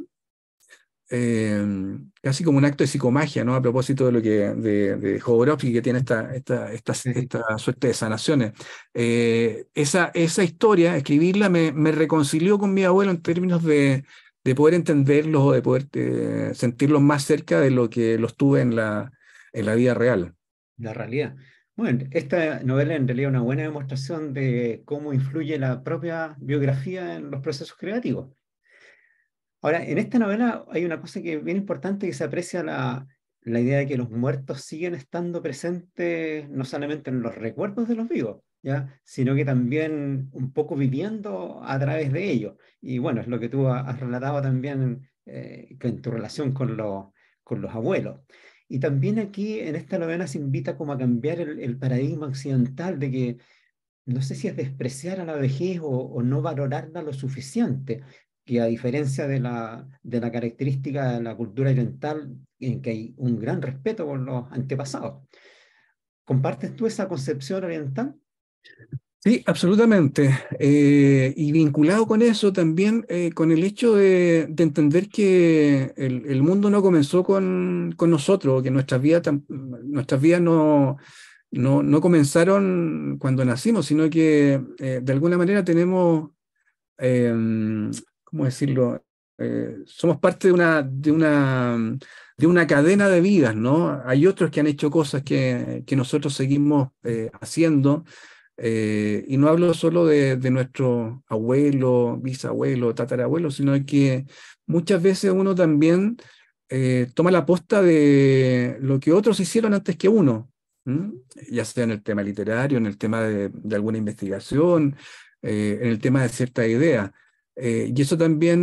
eh, casi como un acto de psicomagia, ¿no? A propósito de lo que de, que tiene esta, esta, suerte de sanaciones. esa, historia, escribirla, me, reconcilió con mi abuelo en términos de, poder entenderlos o de poder sentirlos más cerca de lo que los tuve en la, en la vida real. La realidad. Bueno, esta novela en realidad es una buena demostración de cómo influye la propia biografía en los procesos creativos. Ahora, en esta novela hay una cosa que es bien importante que se aprecia la, la idea de que los muertos siguen estando presentes no solamente en los recuerdos de los vivos, ¿ya? sino que también un poco viviendo a través de ellos. Y bueno, es lo que tú has relatado también eh, en tu relación con, los, con los abuelos. Y también aquí en esta novena se invita como a cambiar el, paradigma occidental de que no sé si es despreciar a la vejez o, o no valorarla lo suficiente, que a diferencia de la, de la característica de la cultura oriental, en que hay un gran respeto por los antepasados. ¿Compartes tú esa concepción oriental? Sí, absolutamente. Eh, y vinculado con eso también, eh, con el hecho de, entender que el, mundo no comenzó con, con nosotros, que nuestras vidas, nuestras vidas no, no, comenzaron cuando nacimos, sino que eh, de alguna manera tenemos, ¿cómo decirlo? somos parte de una, de, una, de una cadena de vidas, ¿no? Hay otros que han hecho cosas que, que nosotros seguimos haciendo. Eh, y no hablo solo de, nuestro abuelo, bisabuelo, tatarabuelo, sino que muchas veces uno también eh, toma la posta de lo que otros hicieron antes que uno, ya sea en el tema literario, en el tema de, alguna investigación, eh, en el tema de cierta idea. y eso también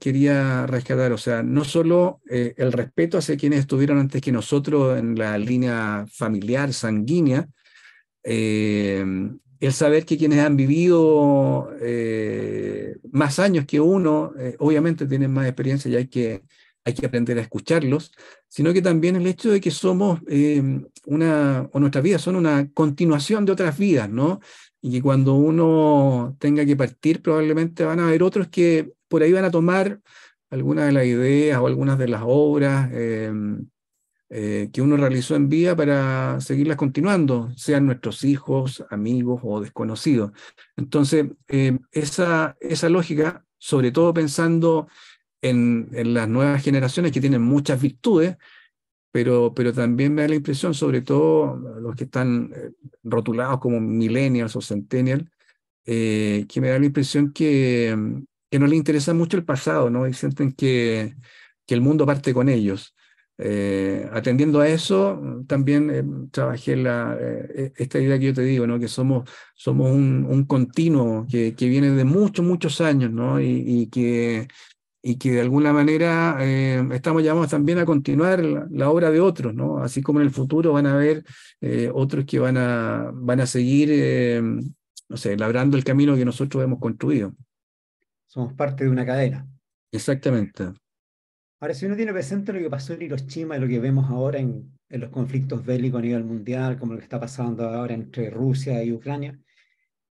quería rescatar, o sea, no solo el respeto hacia quienes estuvieron antes que nosotros en la línea familiar, sanguínea, eh, el saber que quienes han vivido eh, más años que uno, eh, obviamente tienen más experiencia y hay que, hay que aprender a escucharlos, sino que también el hecho de que somos una, o nuestras vidas son una continuación de otras vidas, ¿no? Y que cuando uno tenga que partir, probablemente van a haber otros que por ahí van a tomar algunas de las ideas o algunas de las obras eh, que uno realizó en vida para seguirlas continuando, sean nuestros hijos, amigos o desconocidos. Entonces, eh, esa, lógica, sobre todo pensando en, las nuevas generaciones que tienen muchas virtudes, pero, pero también me da la impresión, sobre todo los que están eh, rotulados como millennials o centennials, que me da la impresión que, que no les interesa mucho el pasado, ¿no? Y sienten que, que el mundo parte con ellos. Eh, atendiendo a eso, mm, también eh, trabajé eh, e, esta idea que yo te digo, ¿no? que somos, somos un, continuo que, viene de muchos, muchos años ¿no? y, que, y que de alguna manera estamos llamados también a continuar la, obra de otros, ¿no? así como en el futuro van a haber otros que van a, van a seguir, no sé, labrando el camino que nosotros hemos construido. Somos parte de una cadena. Exactamente. Ahora, si uno tiene presente lo que pasó en Hiroshima y lo que vemos ahora en, los conflictos bélicos a nivel mundial, como lo que está pasando ahora entre Rusia y Ucrania,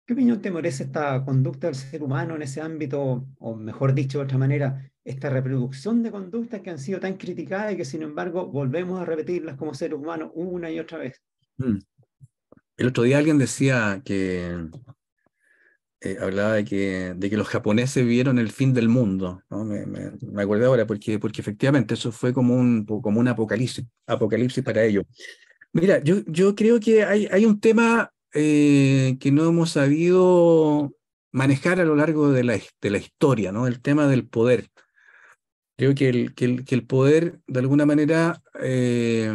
¿qué opinión te merece esta conducta del ser humano en ese ámbito, o mejor dicho de otra manera, esta reproducción de conductas que han sido tan criticadas y que sin embargo volvemos a repetirlas como seres humanos una y otra vez? Mm. El otro día alguien decía que eh, hablaba de que, de que los japoneses vieron el fin del mundo, me, acuerdo ahora, porque, porque efectivamente eso fue como un, como un apocalipsis, apocalipsis para ellos. Mira, yo, yo creo que hay, hay un tema eh, que no hemos sabido manejar a lo largo de la, de la historia, ¿no? el tema del poder. Creo que el, que el, poder de alguna manera eh,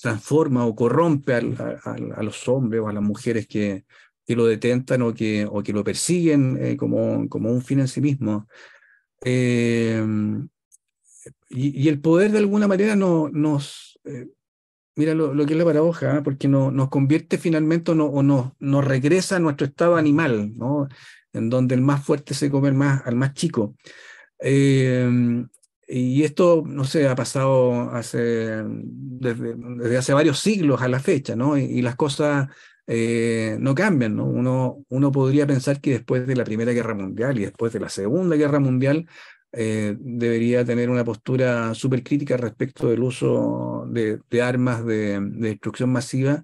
transforma o corrompe a, los hombres o a las mujeres que, que lo detentan o que, o que lo persiguen eh, como, como, un fin en sí mismo. Eh, y, el poder de alguna manera no, nos... Eh, mira lo, que es la paradoja, porque no, nos convierte finalmente no, o no, nos regresa a nuestro estado animal, ¿no? en donde el más fuerte se come más, al más chico. y esto, no sé, ha pasado hace, desde, hace varios siglos a la fecha, ¿no? y las cosas eh, no cambian. ¿no? Uno, podría pensar que después de la Primera Guerra Mundial y después de la Segunda Guerra Mundial eh, debería tener una postura súper crítica respecto del uso de, armas de, destrucción masiva.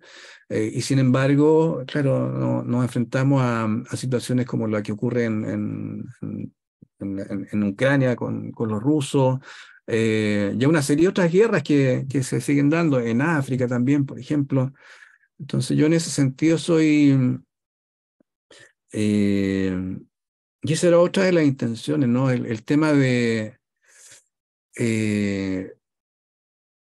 Eh, y sin embargo, claro, nos enfrentamos a, situaciones como la que ocurre en, en, Ucrania con, con los rusos, eh, y una serie de otras guerras que, que, se siguen dando en África también, por ejemplo. Entonces yo en ese sentido soy... Eh, y esa era otra de las intenciones, ¿no? El, tema de... Eh,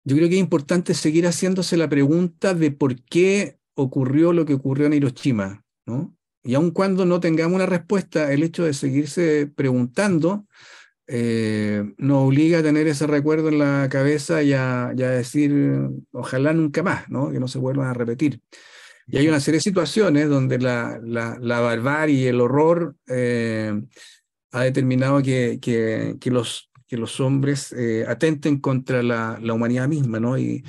yo creo que es importante seguir haciéndose la pregunta de por qué ocurrió lo que ocurrió en Hiroshima, ¿no? Y aun cuando no tengamos una respuesta, el hecho de seguirse preguntando eh, nos obliga a tener ese recuerdo en la cabeza y a, decir, ojalá nunca más, ¿no? que no se vuelvan a repetir. Y hay una serie de situaciones donde la, la, barbarie y el horror eh, ha determinado que, que, los, que los hombres eh, atenten contra la, humanidad misma, ¿no? Y,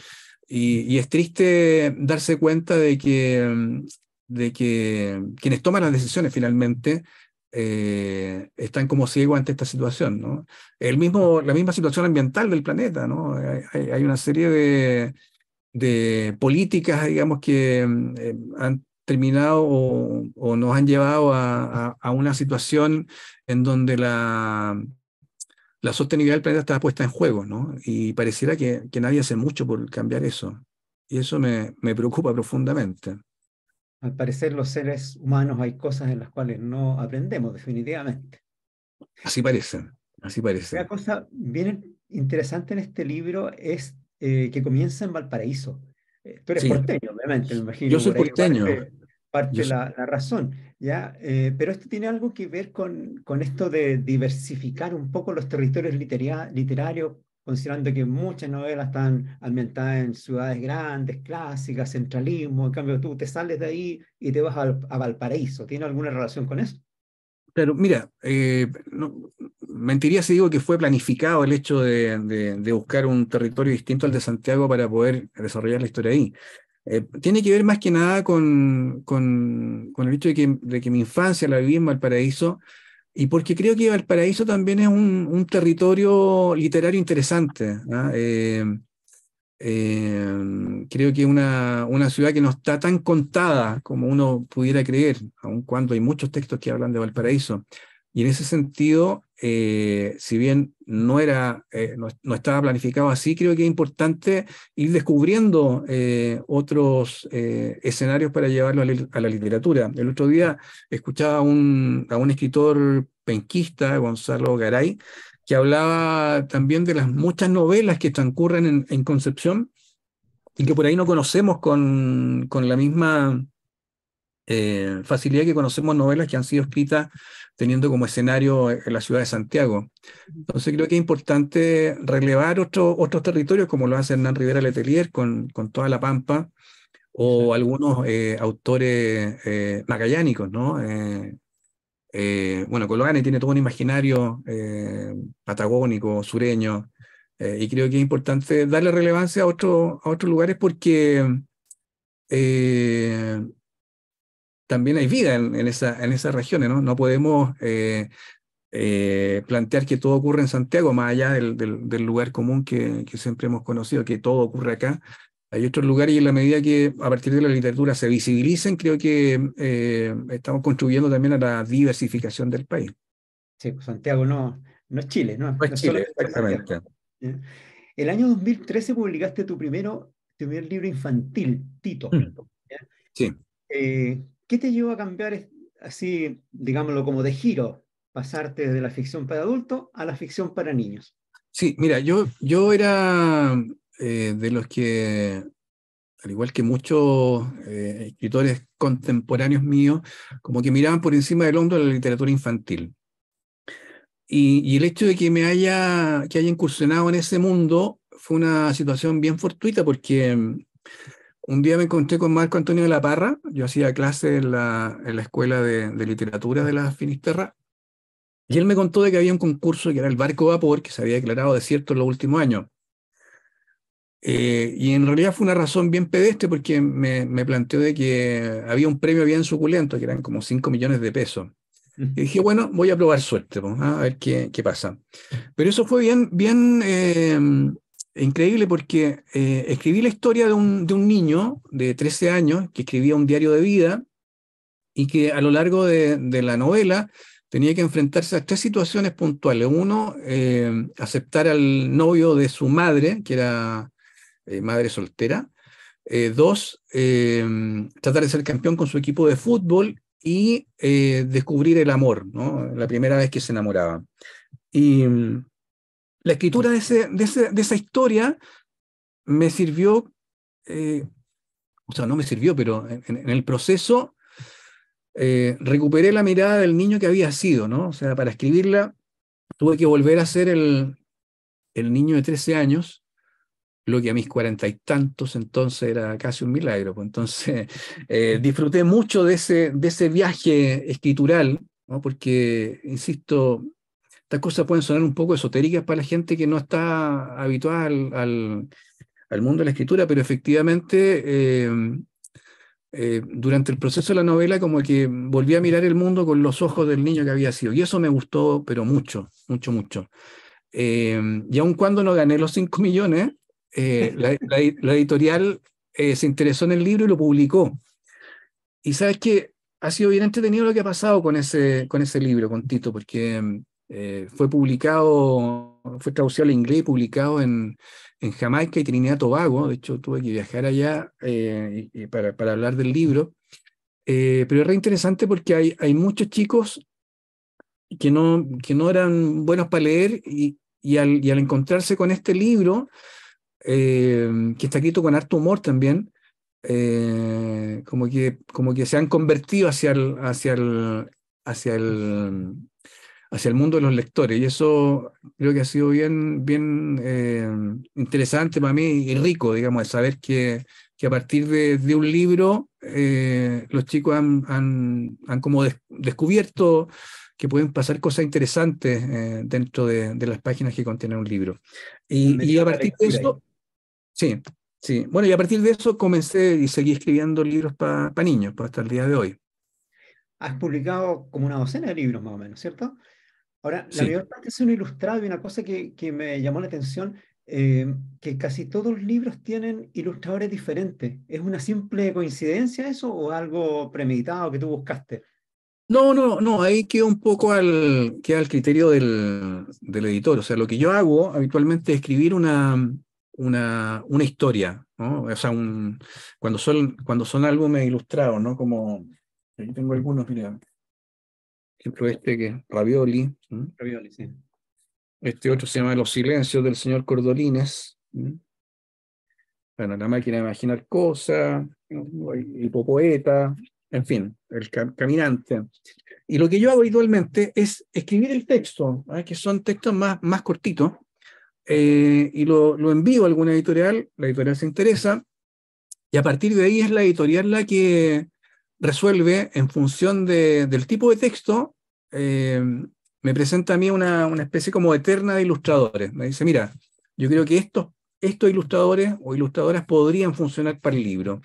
y, y, es triste darse cuenta de que, de que quienes toman las decisiones finalmente eh, están como ciegos ante esta situación. ¿no? El mismo, la misma situación ambiental del planeta. ¿no? Hay, una serie de, de, políticas, digamos, que mm, eh, han terminado o, nos han llevado a, a, una situación en donde la, la sostenibilidad del planeta está puesta en juego, ¿no? Y pareciera que, que nadie hace mucho por cambiar eso. Y eso me, me preocupa profundamente. Al parecer los seres humanos hay cosas en las cuales no aprendemos definitivamente. Así parece, así parece. Una cosa bien interesante en este libro es eh, que comienza en Valparaíso. Eh, tú eres porteño, obviamente, me imagino. Yo soy porteño. Parte, La, razón, ¿ya? Eh, pero esto tiene algo que ver con, con, esto de diversificar un poco los territorios literarios considerando que muchas novelas están ambientadas en ciudades grandes, clásicas, centralismo, en cambio tú te sales de ahí y te vas a, Valparaíso. ¿Tiene alguna relación con eso? Claro, mira, eh, mentiría si digo que fue planificado el hecho de, buscar un territorio distinto al de Santiago para poder desarrollar la historia ahí. Eh, tiene que ver más que nada con, con, con el hecho de que, de que, mi infancia la viví en Valparaíso y porque creo que Valparaíso también es un, territorio literario interesante. ¿ah? Eh, eh, creo que es una, una, ciudad que no está tan contada como uno pudiera creer, aun cuando hay muchos textos que hablan de Valparaíso. Y en ese sentido, eh, si bien no, era, eh, no, estaba planificado así, creo que es importante ir descubriendo eh, otros escenarios para llevarlo a la, literatura. El otro día escuchaba a un, escritor penquista, Gonzalo Garay, que hablaba también de las muchas novelas que transcurren en, Concepción y que por ahí no conocemos con, con la misma eh, facilidad que conocemos novelas que han sido escritas teniendo como escenario la ciudad de Santiago. Entonces creo que es importante relevar otros territorios, como lo hace Hernán Rivera Letelier con, con toda la Pampa, o algunos eh, autores eh, magallánicos, ¿no? Eh, bueno, Colgane tiene todo un imaginario patagónico, sureño, y creo que es importante darle relevancia a, otro, a otros lugares porque también hay vida en, en, esa, en esas regiones, ¿no? No podemos eh, eh, plantear que todo ocurre en Santiago, más allá del, del, lugar común que, que, siempre hemos conocido, que todo ocurre acá. Hay otros lugares y en la medida que a partir de la literatura se visibilicen, creo que eh, estamos contribuyendo también a la diversificación del país. Sí, pues, Santiago no, no es Chile, ¿no? No es Chile, exactamente. El año 2013 publicaste tu, primero, tu primer libro infantil, Tito. Mm. Sí. Eh, ¿Qué te llevó a cambiar así, digámoslo, como de giro, pasarte de la ficción para adultos a la ficción para niños? Sí, mira, yo, yo era eh, de los que, al igual que muchos eh, escritores contemporáneos míos, como que miraban por encima del hombro de la literatura infantil. Y, y, el hecho de que me haya, que haya incursionado en ese mundo fue una situación bien fortuita porque un día me encontré con Marco Antonio de la Parra, yo hacía clase en la, Escuela de, Literatura de la Finisterra, y él me contó de que había un concurso que era el Barco Vapor, que se había declarado desierto en los últimos años. Eh, y en realidad fue una razón bien pedestre porque me, planteó de que había un premio bien suculento, que eran como 5 millones de pesos. Y dije, bueno, voy a probar suerte, Vamos ¿ah? a ver qué, pasa. Pero eso fue bien, bien eh, increíble porque eh, escribí la historia de un, de un, niño de 13 años que escribía un diario de vida y que a lo largo de, la novela tenía que enfrentarse a tres situaciones puntuales. Uno, eh, aceptar al novio de su madre, que era eh, madre soltera. dos, tratar de ser campeón con su equipo de fútbol y descubrir el amor, ¿no? la primera vez que se enamoraba. Y mm, la escritura de, esa historia me sirvió, eh, o sea, no me sirvió, pero en, el proceso eh, recuperé la mirada del niño que había sido, ¿no? O sea, para escribirla tuve que volver a ser el, niño de 13 años, lo que a mis cuarenta y tantos entonces era casi un milagro. Pues entonces (laughs) eh, disfruté mucho de ese, de ese viaje escritural, ¿no? porque, insisto, estas cosas pueden sonar un poco esotéricas para la gente que no está habituada al, mundo de la escritura, pero efectivamente em, eh, durante el proceso de la novela como que volví a mirar el mundo con los ojos del niño que había sido. Y eso me gustó, pero mucho, mucho, mucho. Em, y aun cuando no gané los 5 millones, eh, (laughs) la, editorial eh, se interesó en el libro y lo publicó. Y sabes que ha sido bien entretenido lo que ha pasado con ese, con ese libro, con Tito, porque em, eh, fue publicado, fue traducido al inglés y publicado en, en, Jamaica y Trinidad Tobago. De hecho, tuve que viajar allá eh, para, para, hablar del libro. Eh, pero es re interesante porque hay, hay muchos chicos que no, que no eran buenos para leer y, y, al, y al, encontrarse con este libro, que está escrito con harto humor también, como, que, como que se han convertido hacia el, hacia el, hacia el hacia el mundo de los lectores. Y eso creo que ha sido bien, bien eh, interesante para mí y rico, digamos, de saber que, que a partir de, un libro eh, los chicos han, como descubierto que pueden pasar cosas interesantes eh, dentro de, las páginas que contienen un libro. Y, a partir de eso, sí, sí. Bueno, y a partir de eso comencé y seguí escribiendo libros para niños, hasta el día de hoy. Has publicado como una docena de libros más o menos, ¿cierto? Ahora, la mayor parte un ilustrado y una cosa que, que me llamó la atención, eh, que casi todos los libros tienen ilustradores diferentes. ¿Es una simple coincidencia eso o algo premeditado que tú buscaste? No, no, no, ahí queda un poco al, queda al criterio del, editor. O sea, lo que yo hago habitualmente es escribir una, una, una historia, O sea, un, cuando, son, cuando son álbumes ilustrados, ¿no? Como, aquí tengo algunos, mira, ejemplo este que es Ravioli. Ravioli, sí. Este otro se llama Los silencios del señor Cordolines. Bueno, la máquina de imaginar cosas, hipopoeta, en fin, el caminante. Y lo que yo hago habitualmente es escribir el texto, ¿ah? que son textos más, más cortitos, eh, y lo, lo, envío a alguna editorial, la editorial se interesa, y a partir de ahí es la editorial la que resuelve en función del tipo de texto, eh, me presenta a mí una, una, especie como eterna de ilustradores. Me dice, mira, yo creo que estos, ilustradores o ilustradoras podrían funcionar para el libro.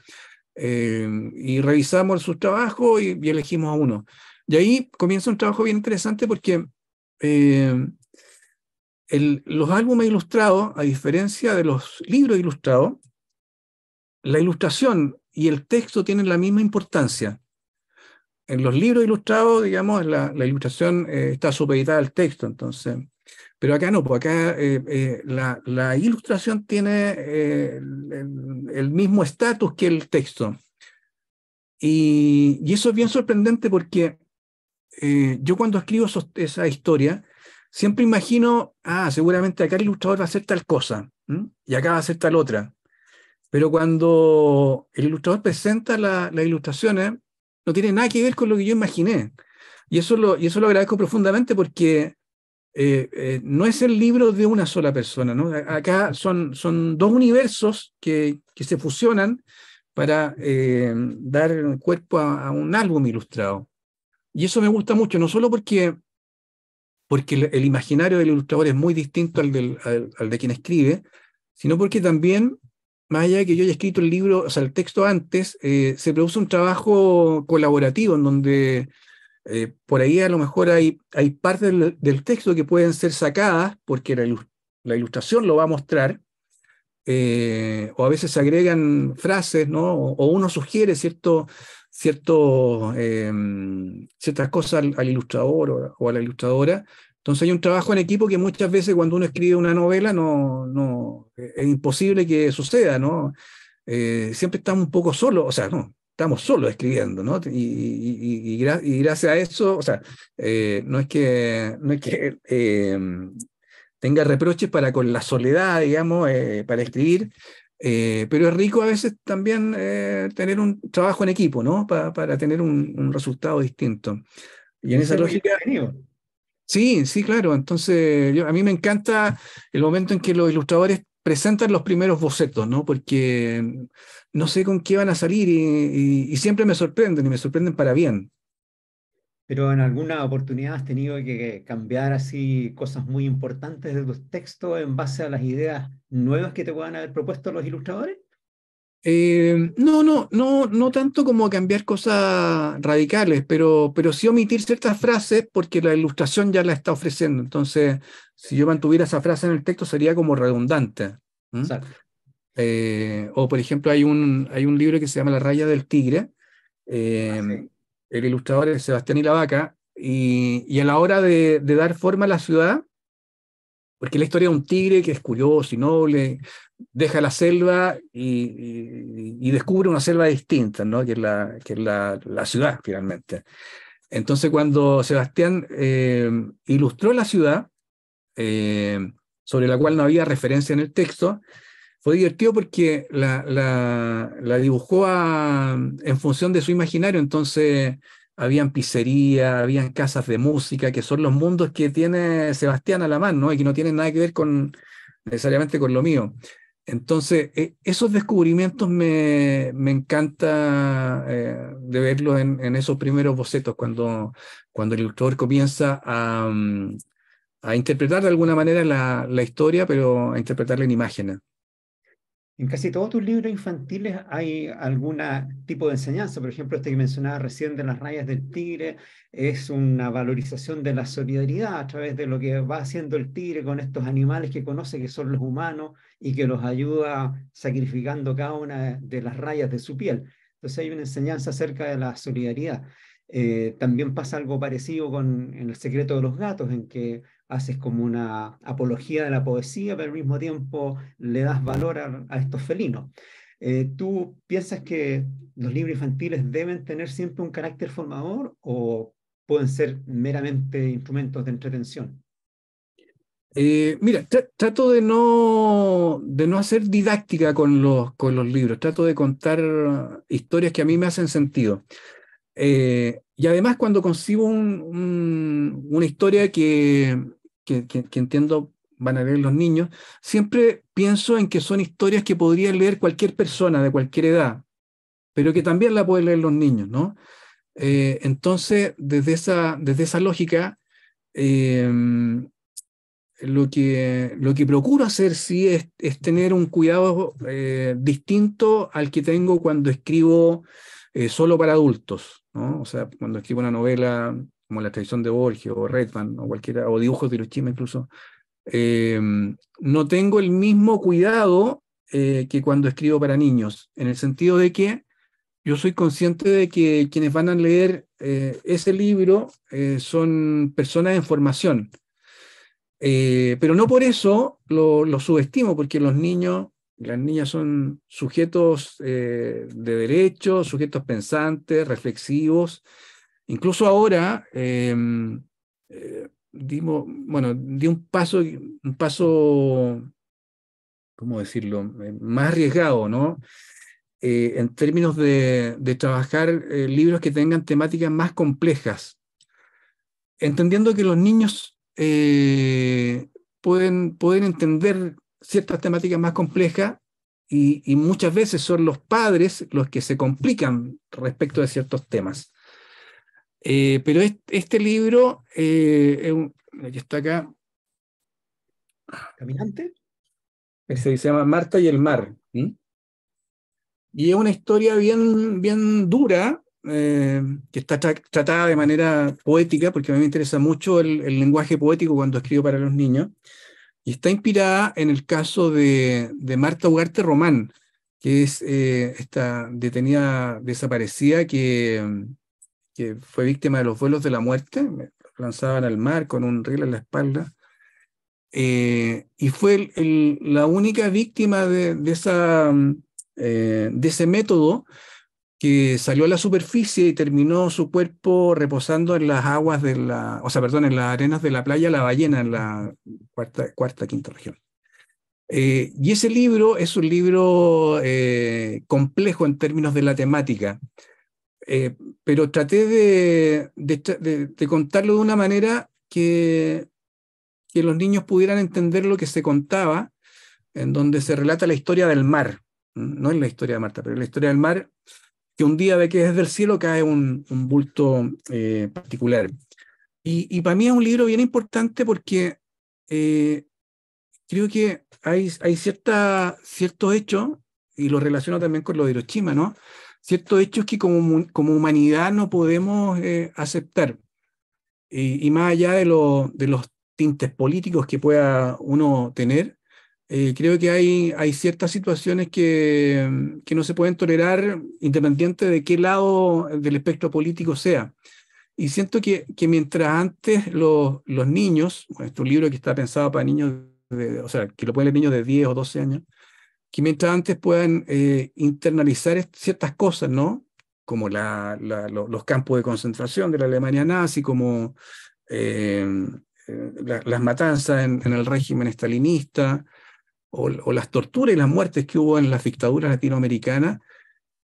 Eh, y revisamos sus trabajos y, elegimos a uno. Y ahí comienza un trabajo bien interesante porque eh, los álbumes ilustrados, a diferencia de los libros ilustrados, la ilustración y el texto tiene la misma importancia. En los libros ilustrados, digamos, la, ilustración eh, está supeditada al texto, entonces. Pero acá no, pues acá eh, eh, la, ilustración tiene el, mismo estatus que el texto. Y, eso es bien sorprendente porque yo cuando escribo esa historia, siempre imagino, ah, seguramente acá el ilustrador va a hacer tal cosa y acá va a hacer tal otra. Pero cuando el ilustrador presenta las ilustraciones, no tiene nada que ver con lo que yo imaginé. Y eso lo, y eso lo agradezco profundamente porque eh, eh, no es el libro de una sola persona. ¿no? Acá son, son dos universos que, que se fusionan para eh, dar cuerpo a, un álbum ilustrado. Y eso me gusta mucho, no solo porque, porque el, imaginario del ilustrador es muy distinto al, del, al de quien escribe, sino porque también más allá de que yo haya escrito el libro, o sea, el texto antes, eh, se produce un trabajo colaborativo en donde eh, por ahí a lo mejor hay, hay partes del, texto que pueden ser sacadas porque la, ilustración lo va a mostrar, eh, o a veces se agregan frases, O, uno sugiere cierto, cierto, em, ciertas cosas al, ilustrador o, a la ilustradora, entonces hay un trabajo en equipo que muchas veces cuando uno escribe una novela no, no es imposible que suceda, ¿no? Eh, siempre estamos un poco solos, o sea, no, estamos solos escribiendo, ¿no? Y, gracias a eso, o sea, eh, no es que, no es que eh, tenga reproches para con la soledad, digamos, para escribir, pero es rico a veces también tener un trabajo en equipo, ¿no? para tener un, resultado distinto. Y en esa lógica... Sí, sí, claro. Entonces, a mí me encanta el momento en que los ilustradores presentan los primeros bocetos, ¿no? Porque no sé con qué van a salir y, y siempre me sorprenden y me sorprenden para bien. Pero en alguna oportunidad has tenido que cambiar así cosas muy importantes de tus textos en base a las ideas nuevas que te puedan haber propuesto los ilustradores. Eh, no, no, no, no tanto como cambiar cosas radicales, pero, pero sí omitir ciertas frases porque la ilustración ya la está ofreciendo. Entonces, si yo mantuviera esa frase en el texto sería como redundante. Exacto. Eh, o, por ejemplo, hay un, hay un libro que se llama La raya del tigre. Ah, em, el ilustrador es Sebastián y la vaca. Y, a la hora de dar forma a la ciudad, porque la historia de un tigre que es curioso y noble, deja la selva y, descubre una selva distinta, ¿no? que es la, que es la, la ciudad finalmente. Entonces cuando Sebastián eh, ilustró la ciudad, eh, sobre la cual no había referencia en el texto, fue divertido porque la, la, la dibujó en función de su imaginario, entonces habían pizzerías, habían casas de música, que son los mundos que tiene Sebastián a la mano Y que no tienen nada que ver con necesariamente con lo mío. Entonces, e, esos descubrimientos me, me encanta eh, de verlos en, esos primeros bocetos, cuando, cuando el autor comienza mm, a, interpretar de alguna manera la, la historia, pero a interpretarla en imágenes. En casi todos tus libros infantiles hay algún tipo de enseñanza. Por ejemplo, este que mencionaba recién de las rayas del tigre es una valorización de la solidaridad a través de lo que va haciendo el tigre con estos animales que conoce que son los humanos y que los ayuda sacrificando cada una de las rayas de su piel. Entonces hay una enseñanza acerca de la solidaridad. Eh, también pasa algo parecido con en el secreto de los gatos, en que haces como una apología de la poesía, pero al mismo tiempo le das valor a, estos felinos. Eh, ¿Tú piensas que los libros infantiles deben tener siempre un carácter formador o pueden ser meramente instrumentos de entretención? Eh, mira, trato de no, de no hacer didáctica con los, con los libros, trato de contar historias que a mí me hacen sentido. Eh, y además cuando concibo una historia que, que, que, entiendo van a leer los niños, siempre pienso en que son historias que podría leer cualquier persona de cualquier edad, pero que también la pueden leer los niños, ¿no? Eh, entonces, desde esa, desde esa lógica, eh, lo, que, lo que procuro hacer sí es tener un cuidado distinto al que tengo cuando escribo solo para adultos. O sea, cuando escribo una novela como La tradición de Borges o Redman o cualquiera, o dibujos de Hiroshima incluso, em, no tengo el mismo cuidado eh, que cuando escribo para niños, en el sentido de que yo soy consciente de que quienes van a leer eh, ese libro eh, son personas en formación. pero no por eso lo subestimo, porque los niños las niñas son sujetos eh, de derechos, sujetos pensantes, reflexivos. Incluso ahora em, eh, bueno, di un paso, un paso, ¿cómo decirlo?, eh, más arriesgado, ¿no? en términos de, trabajar libros que tengan temáticas más complejas, entendiendo que los niños pueden, pueden entender ciertas temáticas más complejas y, muchas veces son los padres los que se complican respecto de ciertos temas. Eh, pero este, libro, eh, está acá. ¿Caminante? se llama Marta y el mar. Y es una historia bien, bien dura, eh, que está tratada de manera poética, porque a mí me interesa mucho el lenguaje poético cuando escribo para los niños y está inspirada en el caso de, Marta Ugarte Román, que es eh, esta detenida desaparecida que, fue víctima de los vuelos de la muerte, eh, lanzaban al mar con un riel en la espalda, eh, y fue la única víctima de ese método que salió a la superficie y terminó su cuerpo reposando en las aguas de la, o sea, perdón, en las arenas de la playa La Ballena, en la cuarta, cuarta quinta región. Eh, y ese libro es un libro eh, complejo en términos de la temática, eh, pero traté de, contarlo de una manera que, los niños pudieran entender lo que se contaba, en donde se relata la historia del mar, no en la historia de Marta, pero la historia del mar que un día ve que desde el cielo cae un, un bulto eh, particular. Y, y, para mí es un libro bien importante porque eh, creo que hay, hay cierta, ciertos hechos, y lo relaciono también con lo de Hiroshima, ¿no? Ciertos hechos que como, como humanidad no podemos eh, aceptar. Y, más allá de, lo, de los tintes políticos que pueda uno tener, eh, creo que hay, hay ciertas situaciones que, que, no se pueden tolerar independiente de qué lado del espectro político sea. Y siento que, que mientras antes los, los niños, este es un libro que está pensado para niños, de, o sea, que lo pueden leer niños de 10 o 12 años, que mientras antes puedan eh, internalizar ciertas cosas, ¿no? Como la, los campos de concentración de la Alemania nazi, como eh, las, matanzas en, en, el régimen estalinista, o, las torturas y las muertes que hubo en las dictaduras latinoamericanas,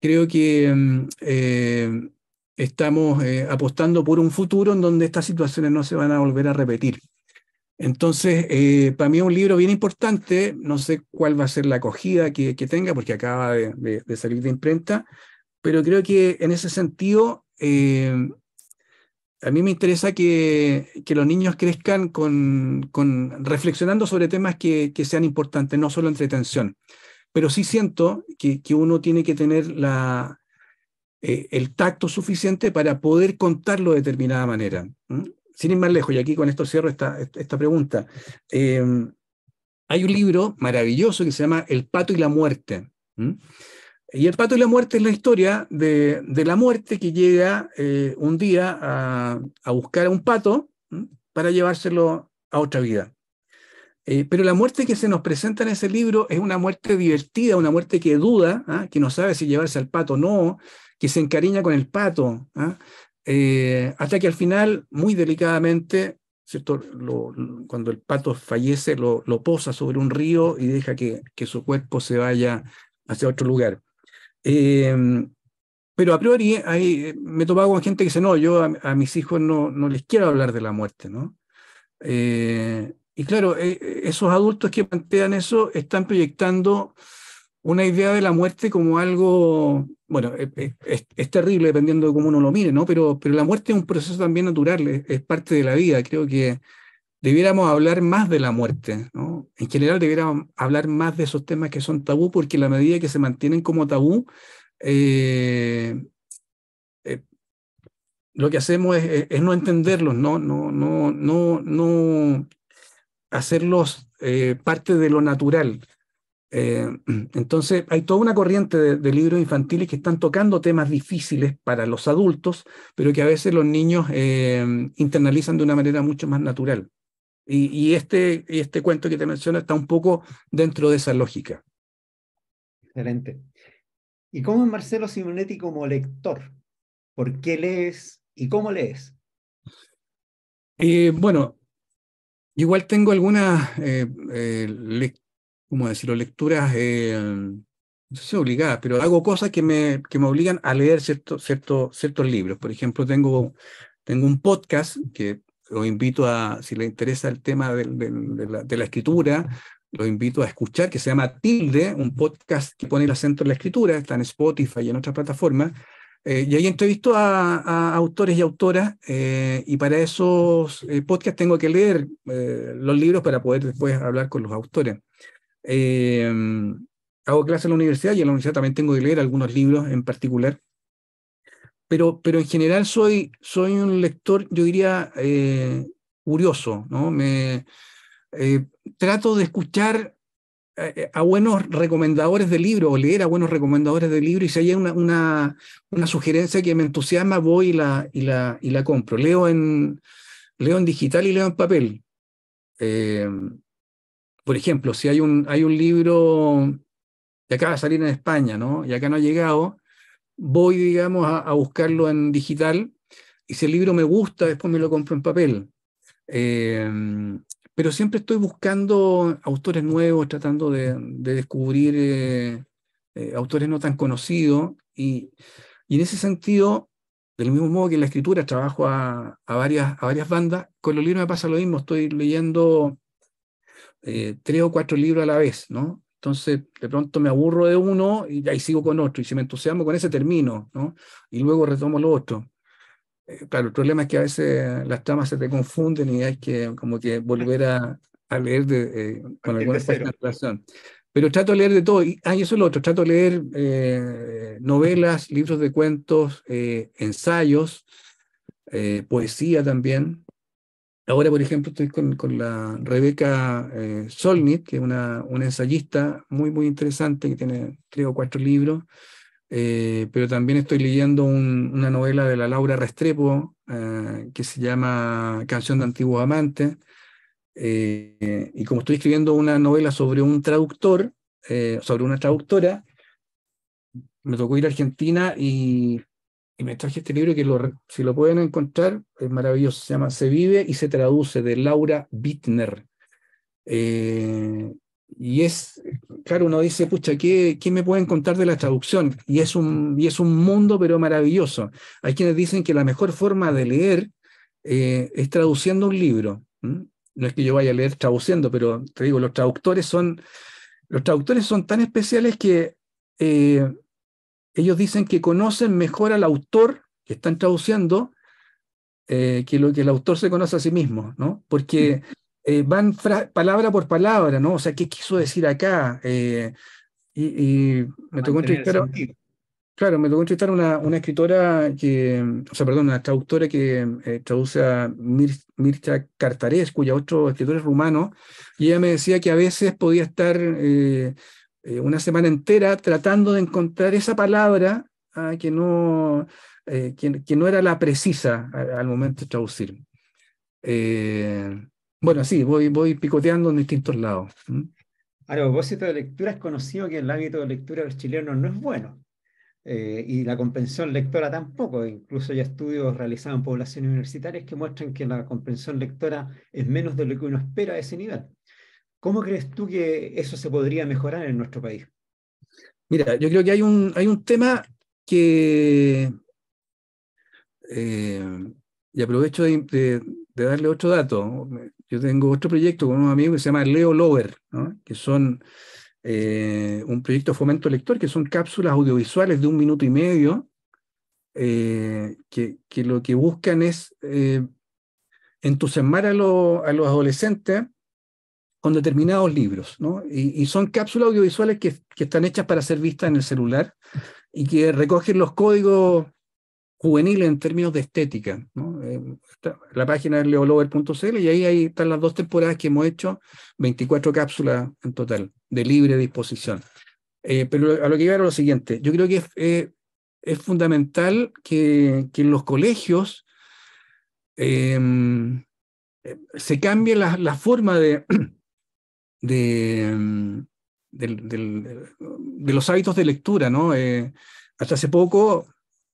creo que mm, eh, estamos eh, apostando por un futuro en donde estas situaciones no se van a volver a repetir. Entonces, eh, para mí es un libro bien importante, no sé cuál va a ser la acogida que, tenga, porque acaba de, salir de imprenta, pero creo que en ese sentido a mí me interesa que, los niños crezcan con, con reflexionando sobre temas que, sean importantes, no solo entretención. Pero sí siento que, que uno tiene que tener la, eh, el tacto suficiente para poder contarlo de determinada manera. Sin ir más lejos, y aquí con esto cierro esta, esta pregunta. Eh, hay un libro maravilloso que se llama El pato y la muerte. Y el pato y la muerte es la historia de, la muerte que llega eh, un día a, buscar a un pato para llevárselo a otra vida. Eh, pero la muerte que se nos presenta en ese libro es una muerte divertida, una muerte que duda, ¿ah? que no sabe si llevarse al pato o no, que se encariña con el pato, ¿ah? eh, hasta que al final, muy delicadamente, cuando el pato fallece, lo, lo, posa sobre un río y deja que, que su cuerpo se vaya hacia otro lugar. Em, pero a priori eh, me he topado con gente que dice, no, yo a, mis hijos no, no, les quiero hablar de la muerte, ¿no? Eh, y claro, eh, esos adultos que plantean eso están proyectando una idea de la muerte como algo, bueno, es, terrible dependiendo de cómo uno lo mire, ¿no? Pero, pero la muerte es un proceso también natural, es parte de la vida. Creo que debiéramos hablar más de la muerte, ¿no? En general debiéramos hablar más de esos temas que son tabú, porque la medida que se mantienen como tabú, eh, eh, lo que hacemos es, no entenderlos, no, no, no, no, no hacerlos eh, parte de lo natural. entonces, hay toda una corriente de, libros infantiles que están tocando temas difíciles para los adultos, pero que a veces los niños internalizan de una manera mucho más natural. Este, y, este, cuento que te menciono está un poco dentro de esa lógica. Excelente. ¿Y cómo es Marcelo Simonetti como lector? ¿Por qué lees y cómo lees? Eh, bueno, igual tengo algunas, eh, eh decirlo? Lecturas, eh, no sé obligadas, pero hago cosas que me, que me obligan a leer cierto, ciertos libros. Por ejemplo, tengo, tengo un podcast que los invito a, si les interesa el tema de, la, escritura, los invito a escuchar, que se llama Tilde, un podcast que pone el acento en la escritura, está en Spotify y en otras plataformas. Eh, y ahí entrevisto a, a autores y autoras, eh, y para esos eh, podcasts tengo que leer los libros para poder después hablar con los autores. hago clases en la universidad y en la universidad también tengo que leer algunos libros en particular pero, en general soy, soy un lector, yo diría, eh, curioso, ¿no? Me, eh, trato de escuchar eh, a, buenos recomendadores de libros, o leer a buenos recomendadores de libros, y si hay una, sugerencia que me entusiasma, voy y la, y la, y la compro. Leo en, leo digital y leo en papel. por ejemplo, si hay un, hay un libro que acaba de salir en España, ¿no? Y acá no ha llegado, voy, digamos, a, buscarlo en digital y si el libro me gusta, después me lo compro en papel. Eh, pero siempre estoy buscando autores nuevos, tratando de, descubrir eh, eh, autores no tan conocidos. Y, en ese sentido, del mismo modo que en la escritura trabajo a, varias, a varias bandas, con los libros me pasa lo mismo, estoy leyendo tres o cuatro libros a la vez, ¿no? Entonces, de pronto me aburro de uno y ahí sigo con otro. Y si me entusiasmo con ese, termino, ¿no? Y luego retomo lo otro. Eh, claro, el problema es que a veces las tramas se te confunden y hay que como que volver a, leer de, eh, con alguna relación. Pero trato de leer de todo. Y, ah, y eso es lo otro. Trato de leer eh, novelas, libros de cuentos, ensayos, poesía también. Ahora, por ejemplo, estoy con, la Rebeca eh, Solnit, que es una, ensayista muy, muy interesante, que tiene, tres o cuatro libros, eh, pero también estoy leyendo una novela de la Laura Restrepo, eh, que se llama Canción de Antiguos Amantes, y como estoy escribiendo una novela sobre un traductor, sobre una traductora, me tocó ir a Argentina y y me traje este libro que si lo pueden encontrar, es maravilloso, se llama Se vive y se traduce de Laura Bittner. Eh, y es, claro, uno dice, pucha, ¿qué, me pueden contar de la traducción? Y es, un, es un mundo, pero maravilloso. Hay quienes dicen que la mejor forma de leer eh, es traduciendo un libro. No es que yo vaya a leer traduciendo, pero te digo, los traductores son, los traductores son tan especiales que... Eh, ellos dicen que conocen mejor al autor que están traduciendo eh, que lo que el autor se conoce a sí mismo, ¿no? Porque eh, van palabra por palabra, ¿no? O sea, ¿qué quiso decir acá? Eh, y, me tocó entrevistar. Claro, me tocó entrevistar una, una escritora que, o sea, perdón, una traductora que traduce a Mircea Cartarescu y a otros escritores rumanos, y ella me decía que a veces podía estar eh, una semana entera tratando de encontrar esa palabra ah, que, no, eh, que, no era la precisa al, momento de traducir. Eh, bueno, sí, voy, voy picoteando en distintos lados. A propósito de lectura, es conocido que el hábito de lectura de los chilenos no es bueno. y la comprensión lectora tampoco. Incluso hay estudios realizados en poblaciones universitarias que muestran que la comprensión lectora es menos de lo que uno espera a ese nivel. ¿Cómo crees tú que eso se podría mejorar en nuestro país? Mira, yo creo que hay un, hay un tema que, eh, y aprovecho de, darle otro dato. Yo tengo otro proyecto con unos amigos que se llama Leo Lover, que son eh, un proyecto de Fomento Lector, que son cápsulas audiovisuales de un minuto y medio, eh, que, lo que buscan es entusiasmar a, a los adolescentes con determinados libros, ¿no? Y, son cápsulas audiovisuales que, están hechas para ser vistas en el celular y que recogen los códigos juveniles en términos de estética, ¿no? Eh, la página es leolover.cl y ahí, ahí están las dos temporadas que hemos hecho, 24 cápsulas en total, de libre disposición. Eh, pero a lo que iba era lo siguiente, yo creo que es, eh, fundamental que, en los colegios em, se cambie la forma de Mm, de, los hábitos de lectura, ¿no? Eh, hasta hace poco,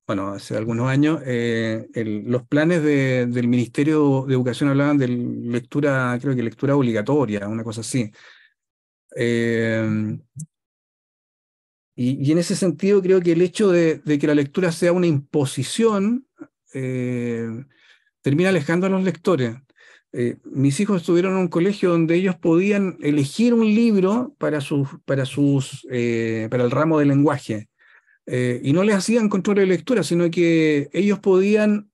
bueno, hace algunos años, eh, los planes del Ministerio de Educación hablaban de lectura, creo que lectura obligatoria, una cosa así. Eh, y, en ese sentido creo que el hecho de que la lectura sea una imposición termina alejando a los lectores. Eh, mis hijos estuvieron en un colegio donde ellos podían elegir un libro para, sus, para, sus, eh, para el ramo de lenguaje. Eh, y no les hacían control de lectura, sino que ellos podían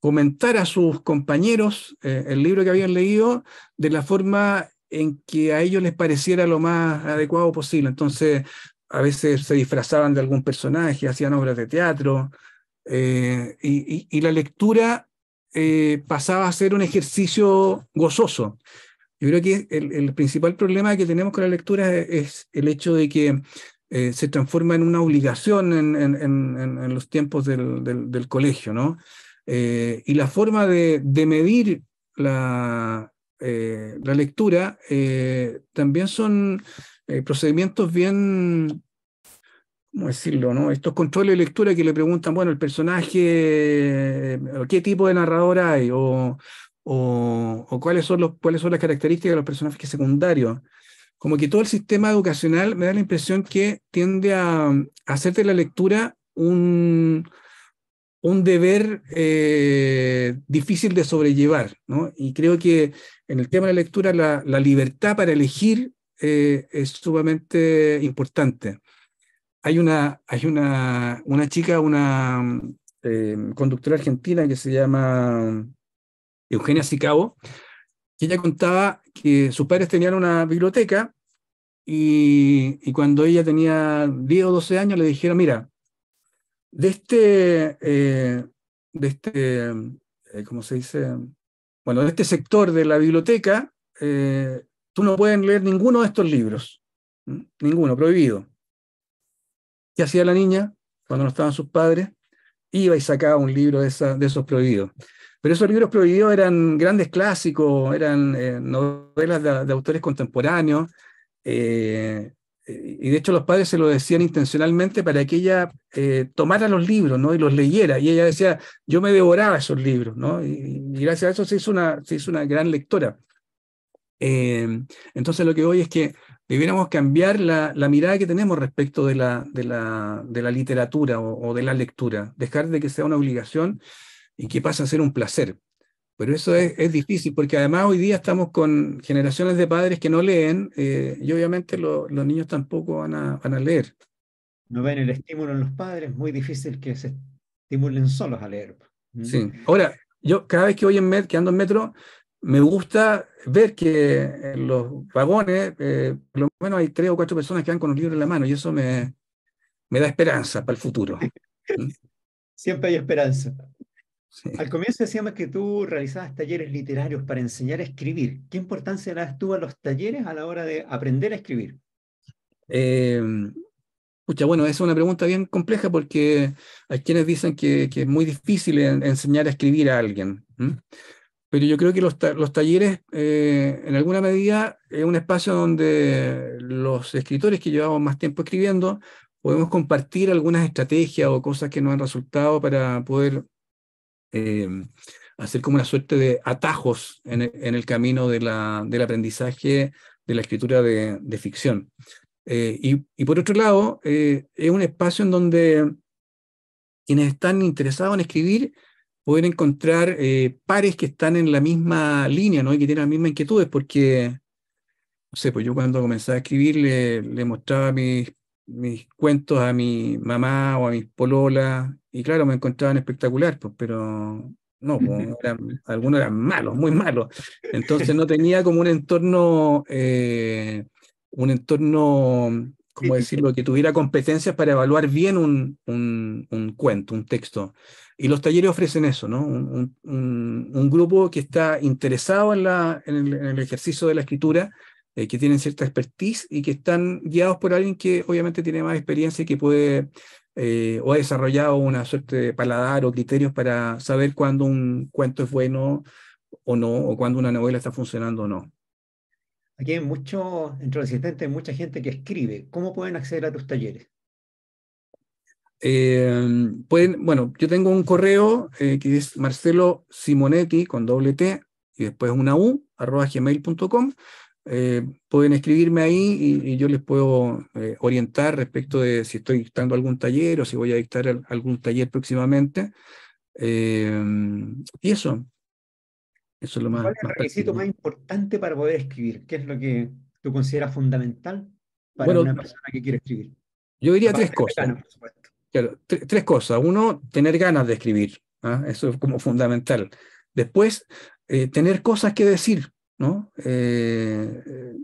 comentar a sus compañeros el libro que habían leído de la forma en que a ellos les pareciera lo más adecuado posible. Entonces, a veces se disfrazaban de algún personaje, hacían obras de teatro, y la lectura eh, pasaba a ser un ejercicio gozoso. Yo creo que el, principal problema que tenemos con la lectura es el hecho de que eh, se transforma en una obligación en, los tiempos del, colegio, ¿no? Eh, y la forma de, medir la, la lectura también son procedimientos bien decirlo? No? Estos controles de lectura que le preguntan, bueno, el personaje, eh, ¿qué tipo de narrador hay? O, cuáles, son los, cuáles son las características de los personajes secundarios. Como que todo el sistema educacional me da la impresión que tiende a, hacer de la lectura un, un deber eh, difícil de sobrellevar, ¿no? Y creo que en el tema de la lectura la, libertad para elegir eh, es sumamente importante hay una, hay una, una chica, una eh, conductora argentina que se llama Eugenia Sicabo, que ella contaba que sus padres tenían una biblioteca y, cuando ella tenía 10 o 12 años le dijeron, mira, de este, eh, de este, eh, ¿cómo se dice? Bueno, de este sector de la biblioteca, tú no puedes leer ninguno de estos libros, ninguno, prohibido. Y hacía la niña cuando no estaban sus padres? Iba y sacaba un libro de, esos prohibidos. Pero esos libros prohibidos eran grandes clásicos, eran eh, novelas de, autores contemporáneos. Eh, y de hecho los padres se lo decían intencionalmente para que ella eh, tomara los libros ¿no? y los leyera. Y ella decía, yo me devoraba esos libros, ¿no? y, gracias a eso se hizo una, una gran lectora. entonces lo que voy es que debiéramos cambiar la, mirada que tenemos respecto de la, de la, de la literatura o, de la lectura, dejar de que sea una obligación y que pase a ser un placer. Pero eso es, difícil, porque además hoy día estamos con generaciones de padres que no leen eh, y obviamente los niños tampoco van a, van a leer. No ven el estímulo en los padres, muy difícil que se estimulen solos a leer. Sí, mm. ahora, yo cada vez que voy en que ando en metro, me gusta ver que en los vagones, eh, por lo menos hay tres o cuatro personas que van con un libro en la mano y eso me, me da esperanza para el futuro. (laughs) ¿Mm? Siempre hay esperanza. Al comienzo decíamos que tú realizabas talleres literarios para enseñar a escribir. ¿Qué importancia le das tú a los talleres a la hora de aprender a escribir? Eh, bueno, es una pregunta bien compleja porque hay quienes dicen que, es muy difícil enseñar a escribir a alguien pero yo creo que los, talleres, eh, en alguna medida, es un espacio donde los escritores que llevamos más tiempo escribiendo podemos compartir algunas estrategias o cosas que nos han resultado para poder em, hacer como una suerte de atajos en e, el, camino de del aprendizaje de la escritura de, ficción. Eh, y, por otro lado, eh, es un espacio en donde quienes están interesados en escribir poder encontrar eh, pares que están en la misma línea, ¿no? Y que tienen las mismas inquietudes, porque, no sé, pues yo cuando comenzaba a escribir le, mostraba mis, mis, cuentos a mi mamá o a mis pololas, y claro, me encontraban espectacular, pues, pero no, pues, algunos eran malos, muy malos. Entonces no tenía como un entorno, eh, un entorno como decirlo?, que tuviera competencias para evaluar bien un, un, cuento, un texto. Y los talleres ofrecen eso, ¿no? Un, grupo que está interesado en, la, en, el, ejercicio de la escritura, eh, que tienen cierta expertise y que están guiados por alguien que obviamente tiene más experiencia y que puede eh, o ha desarrollado una suerte de paladar o criterios para saber cuándo un cuento es bueno o no, o cuándo una novela está funcionando o no. Aquí hay mucho, entre los asistentes, mucha gente que escribe. ¿Cómo pueden acceder a tus talleres? Em, pueden, bueno, yo tengo un correo eh, que es Marcelo Simonetti con doble T y después una U, arroba gmail.com. Eh, pueden escribirme ahí y yo les puedo eh, orientar respecto de si estoy dictando algún taller o si voy a dictar algún taller próximamente. Em, y eso, lo más, ¿Cuál es el requisito más, importante para poder escribir? ¿Qué es lo que tú consideras fundamental para una persona que quiere escribir? Yo diría tres cosas. claro, tres, cosas. Uno, tener ganas de escribir. ¿ah? Eso es como fundamental. Después, eh, tener cosas que decir, ¿no? Eh, eh,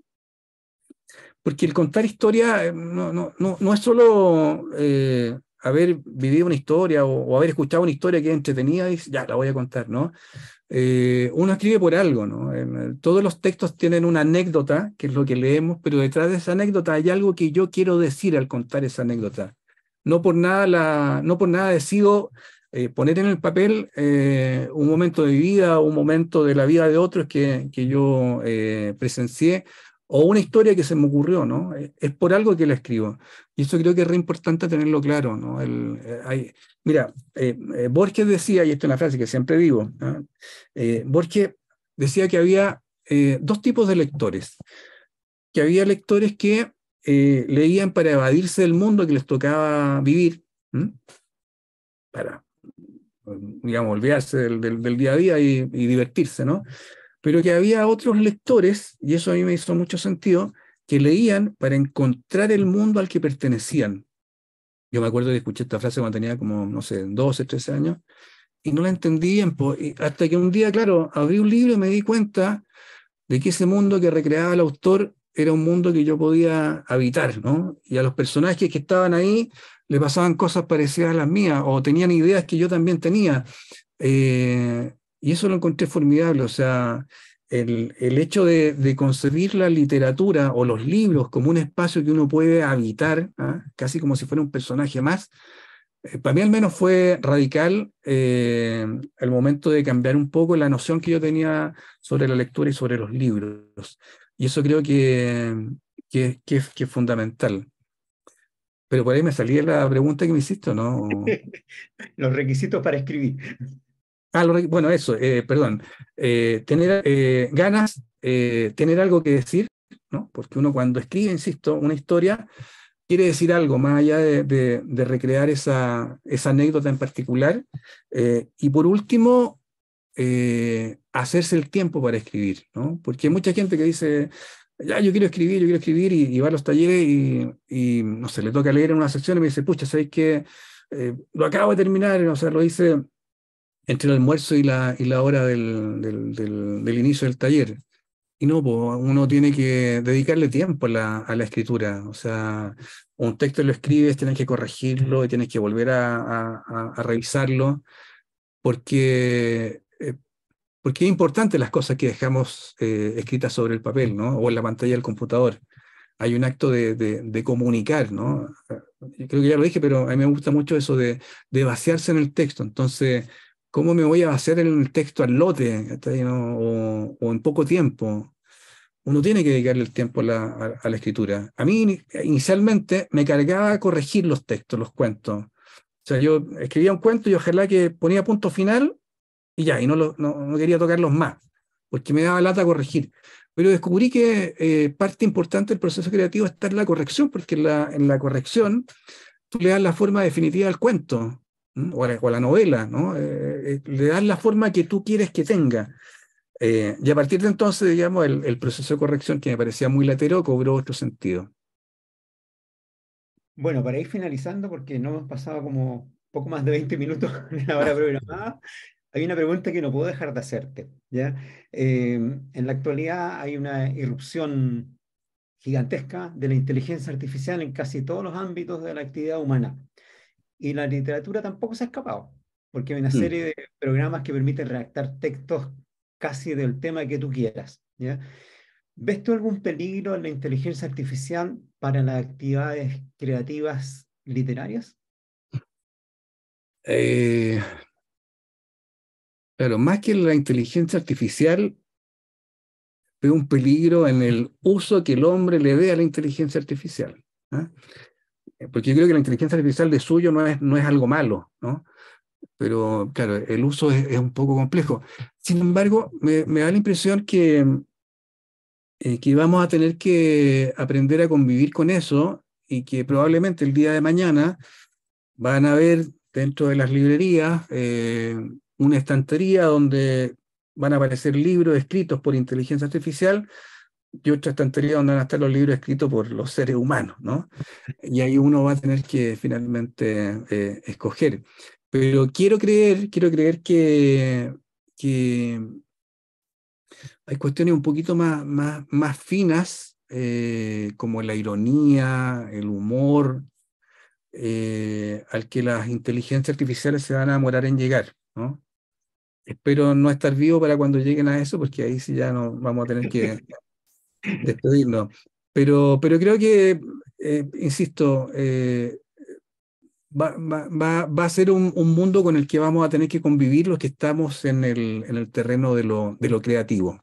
porque el contar historia no, no, no, no es solo haber vivido una historia o, haber escuchado una historia que es entretenida y ya la voy a contar, ¿no? Eh, uno escribe por algo, ¿no? Eh, todos los textos tienen una anécdota, que es lo que leemos, pero detrás de esa anécdota hay algo que yo quiero decir al contar esa anécdota. No por nada, la, no por nada decido eh, poner en el papel un momento de vida, un momento de la vida de otros que, que yo presencié o una historia que se me ocurrió, ¿no? Eh, es por algo que la escribo. Y eso creo que es re importante tenerlo claro, ¿no? El, eh, hay, mira, eh, Borges decía, y esto es una frase que siempre digo, Borges decía que había dos tipos de lectores, que había lectores que leían para evadirse del mundo que les tocaba vivir, para, digamos, olvidarse del, día a día y, y divertirse, ¿no? pero que había otros lectores, y eso a mí me hizo mucho sentido, que leían para encontrar el mundo al que pertenecían. Yo me acuerdo que escuché esta frase cuando tenía como, no sé, 12, 13 años, y no la entendí bien, hasta que un día, claro, abrí un libro y me di cuenta de que ese mundo que recreaba el autor era un mundo que yo podía habitar, ¿no? Y a los personajes que estaban ahí le pasaban cosas parecidas a las mías, o tenían ideas que yo también tenía. Eh, y eso lo encontré formidable, o sea, el, el hecho de, concebir la literatura o los libros como un espacio que uno puede habitar, ¿ah? casi como si fuera un personaje más, eh, para mí al menos fue radical eh, el momento de cambiar un poco la noción que yo tenía sobre la lectura y sobre los libros. Y eso creo que, que, que es fundamental. Pero por ahí me salía la pregunta que me hiciste, ¿no? (laughs) los requisitos para escribir. Ah, bueno, eso, eh, perdón. Eh, tener eh, ganas, tener algo que decir, ¿no? Porque uno cuando escribe, insisto, una historia, quiere decir algo, más allá de, recrear esa, anécdota en particular. y por último, hacerse el tiempo para escribir, ¿no? Porque hay mucha gente que dice, ya, yo quiero escribir, yo quiero escribir, y, va a los talleres y, no sé, le toca leer en una sección y me dice, pucha, ¿sabéis qué? lo acabo de terminar, o sea, lo hice entre el almuerzo y la, hora del, inicio del taller. Y no, uno tiene que dedicarle tiempo a la, escritura. O sea, un texto lo escribes, tienes que corregirlo y tienes que volver a, revisarlo, porque, eh, porque es importante las cosas que dejamos eh, escritas sobre el papel, ¿no? O en la pantalla del computador. Hay un acto de, comunicar, ¿no? Eh, creo que ya lo dije, pero a mí me gusta mucho eso de vaciarse en el texto. Entonces, ¿Cómo me voy a hacer el texto al lote o, en poco tiempo? Uno tiene que dedicarle el tiempo a la, escritura. A mí inicialmente me cargaba corregir los textos, los cuentos. O sea, yo escribía un cuento y ojalá que ponía punto final y ya, y no, quería tocarlos más, porque me daba lata corregir. Pero descubrí que eh, parte importante del proceso creativo está en la corrección, porque la, en la corrección tú le das la forma definitiva al cuento o a, la, novela, ¿no? Eh, eh, le das la forma que tú quieres que tenga. Eh, y a partir de entonces, digamos, el, proceso de corrección que me parecía muy latero cobró otro sentido. Bueno, para ir finalizando, porque no hemos pasado como poco más de 20 minutos de (laughs) la hora (laughs) programada, hay una pregunta que no puedo dejar de hacerte. ¿ya? Em, en la actualidad hay una irrupción gigantesca de la inteligencia artificial en casi todos los ámbitos de la actividad humana y la literatura tampoco se ha escapado, porque hay una mm. serie de programas que permiten redactar textos casi del tema que tú quieras. ¿ya? ¿Ves tú algún peligro en la inteligencia artificial para las actividades creativas literarias? Eh, claro, más que la inteligencia artificial, veo un peligro en el uso que el hombre le dé a la inteligencia artificial. ¿ah? porque yo creo que la inteligencia artificial de suyo no es, no es algo malo, ¿no? Pero claro, el uso es, un poco complejo. Sin embargo, me, da la impresión que, eh, que vamos a tener que aprender a convivir con eso y que probablemente el día de mañana van a haber dentro de las librerías eh, una estantería donde van a aparecer libros escritos por inteligencia artificial y otra estantería donde van a estar los libros escritos por los seres humanos, ¿no? Y ahí uno va a tener que finalmente eh, escoger. Pero quiero creer, quiero creer que, que hay cuestiones un poquito más, más, más finas, eh, como la ironía, el humor, eh, al que las inteligencias artificiales se van a demorar en llegar, ¿no? Espero no estar vivo para cuando lleguen a eso, porque ahí sí ya no vamos a tener que pero, pero creo que, eh, insisto, eh, va, a ser un, un, mundo con el que vamos a tener que convivir los que estamos en el, en el terreno de lo, de lo creativo.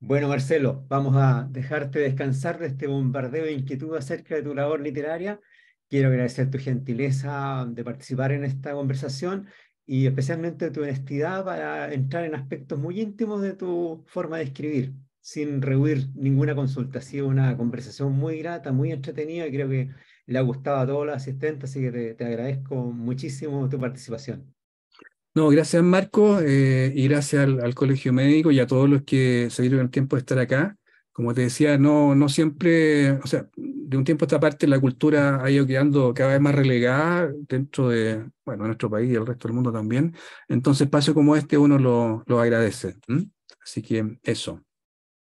Bueno, Marcelo, vamos a dejarte descansar de este bombardeo de inquietud acerca de tu labor literaria. Quiero agradecer tu gentileza de participar en esta conversación y especialmente tu honestidad para entrar en aspectos muy íntimos de tu forma de escribir sin rehuir ninguna consulta. Ha una conversación muy grata, muy entretenida y creo que le ha gustado a todos los asistentes, así que te, agradezco muchísimo tu participación. No, gracias Marco eh, y gracias al, Colegio Médico y a todos los que se dieron el tiempo de estar acá. Como te decía, no, no siempre, o sea, de un tiempo a esta parte la cultura ha ido quedando cada vez más relegada dentro de, bueno, nuestro país y el resto del mundo también. Entonces, espacios como este uno lo, lo agradece. Así que eso.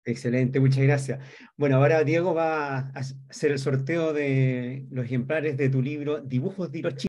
Excelente, muchas gracias. Bueno, ahora Diego va a hacer el sorteo de los ejemplares de tu libro Dibujos de los chicos.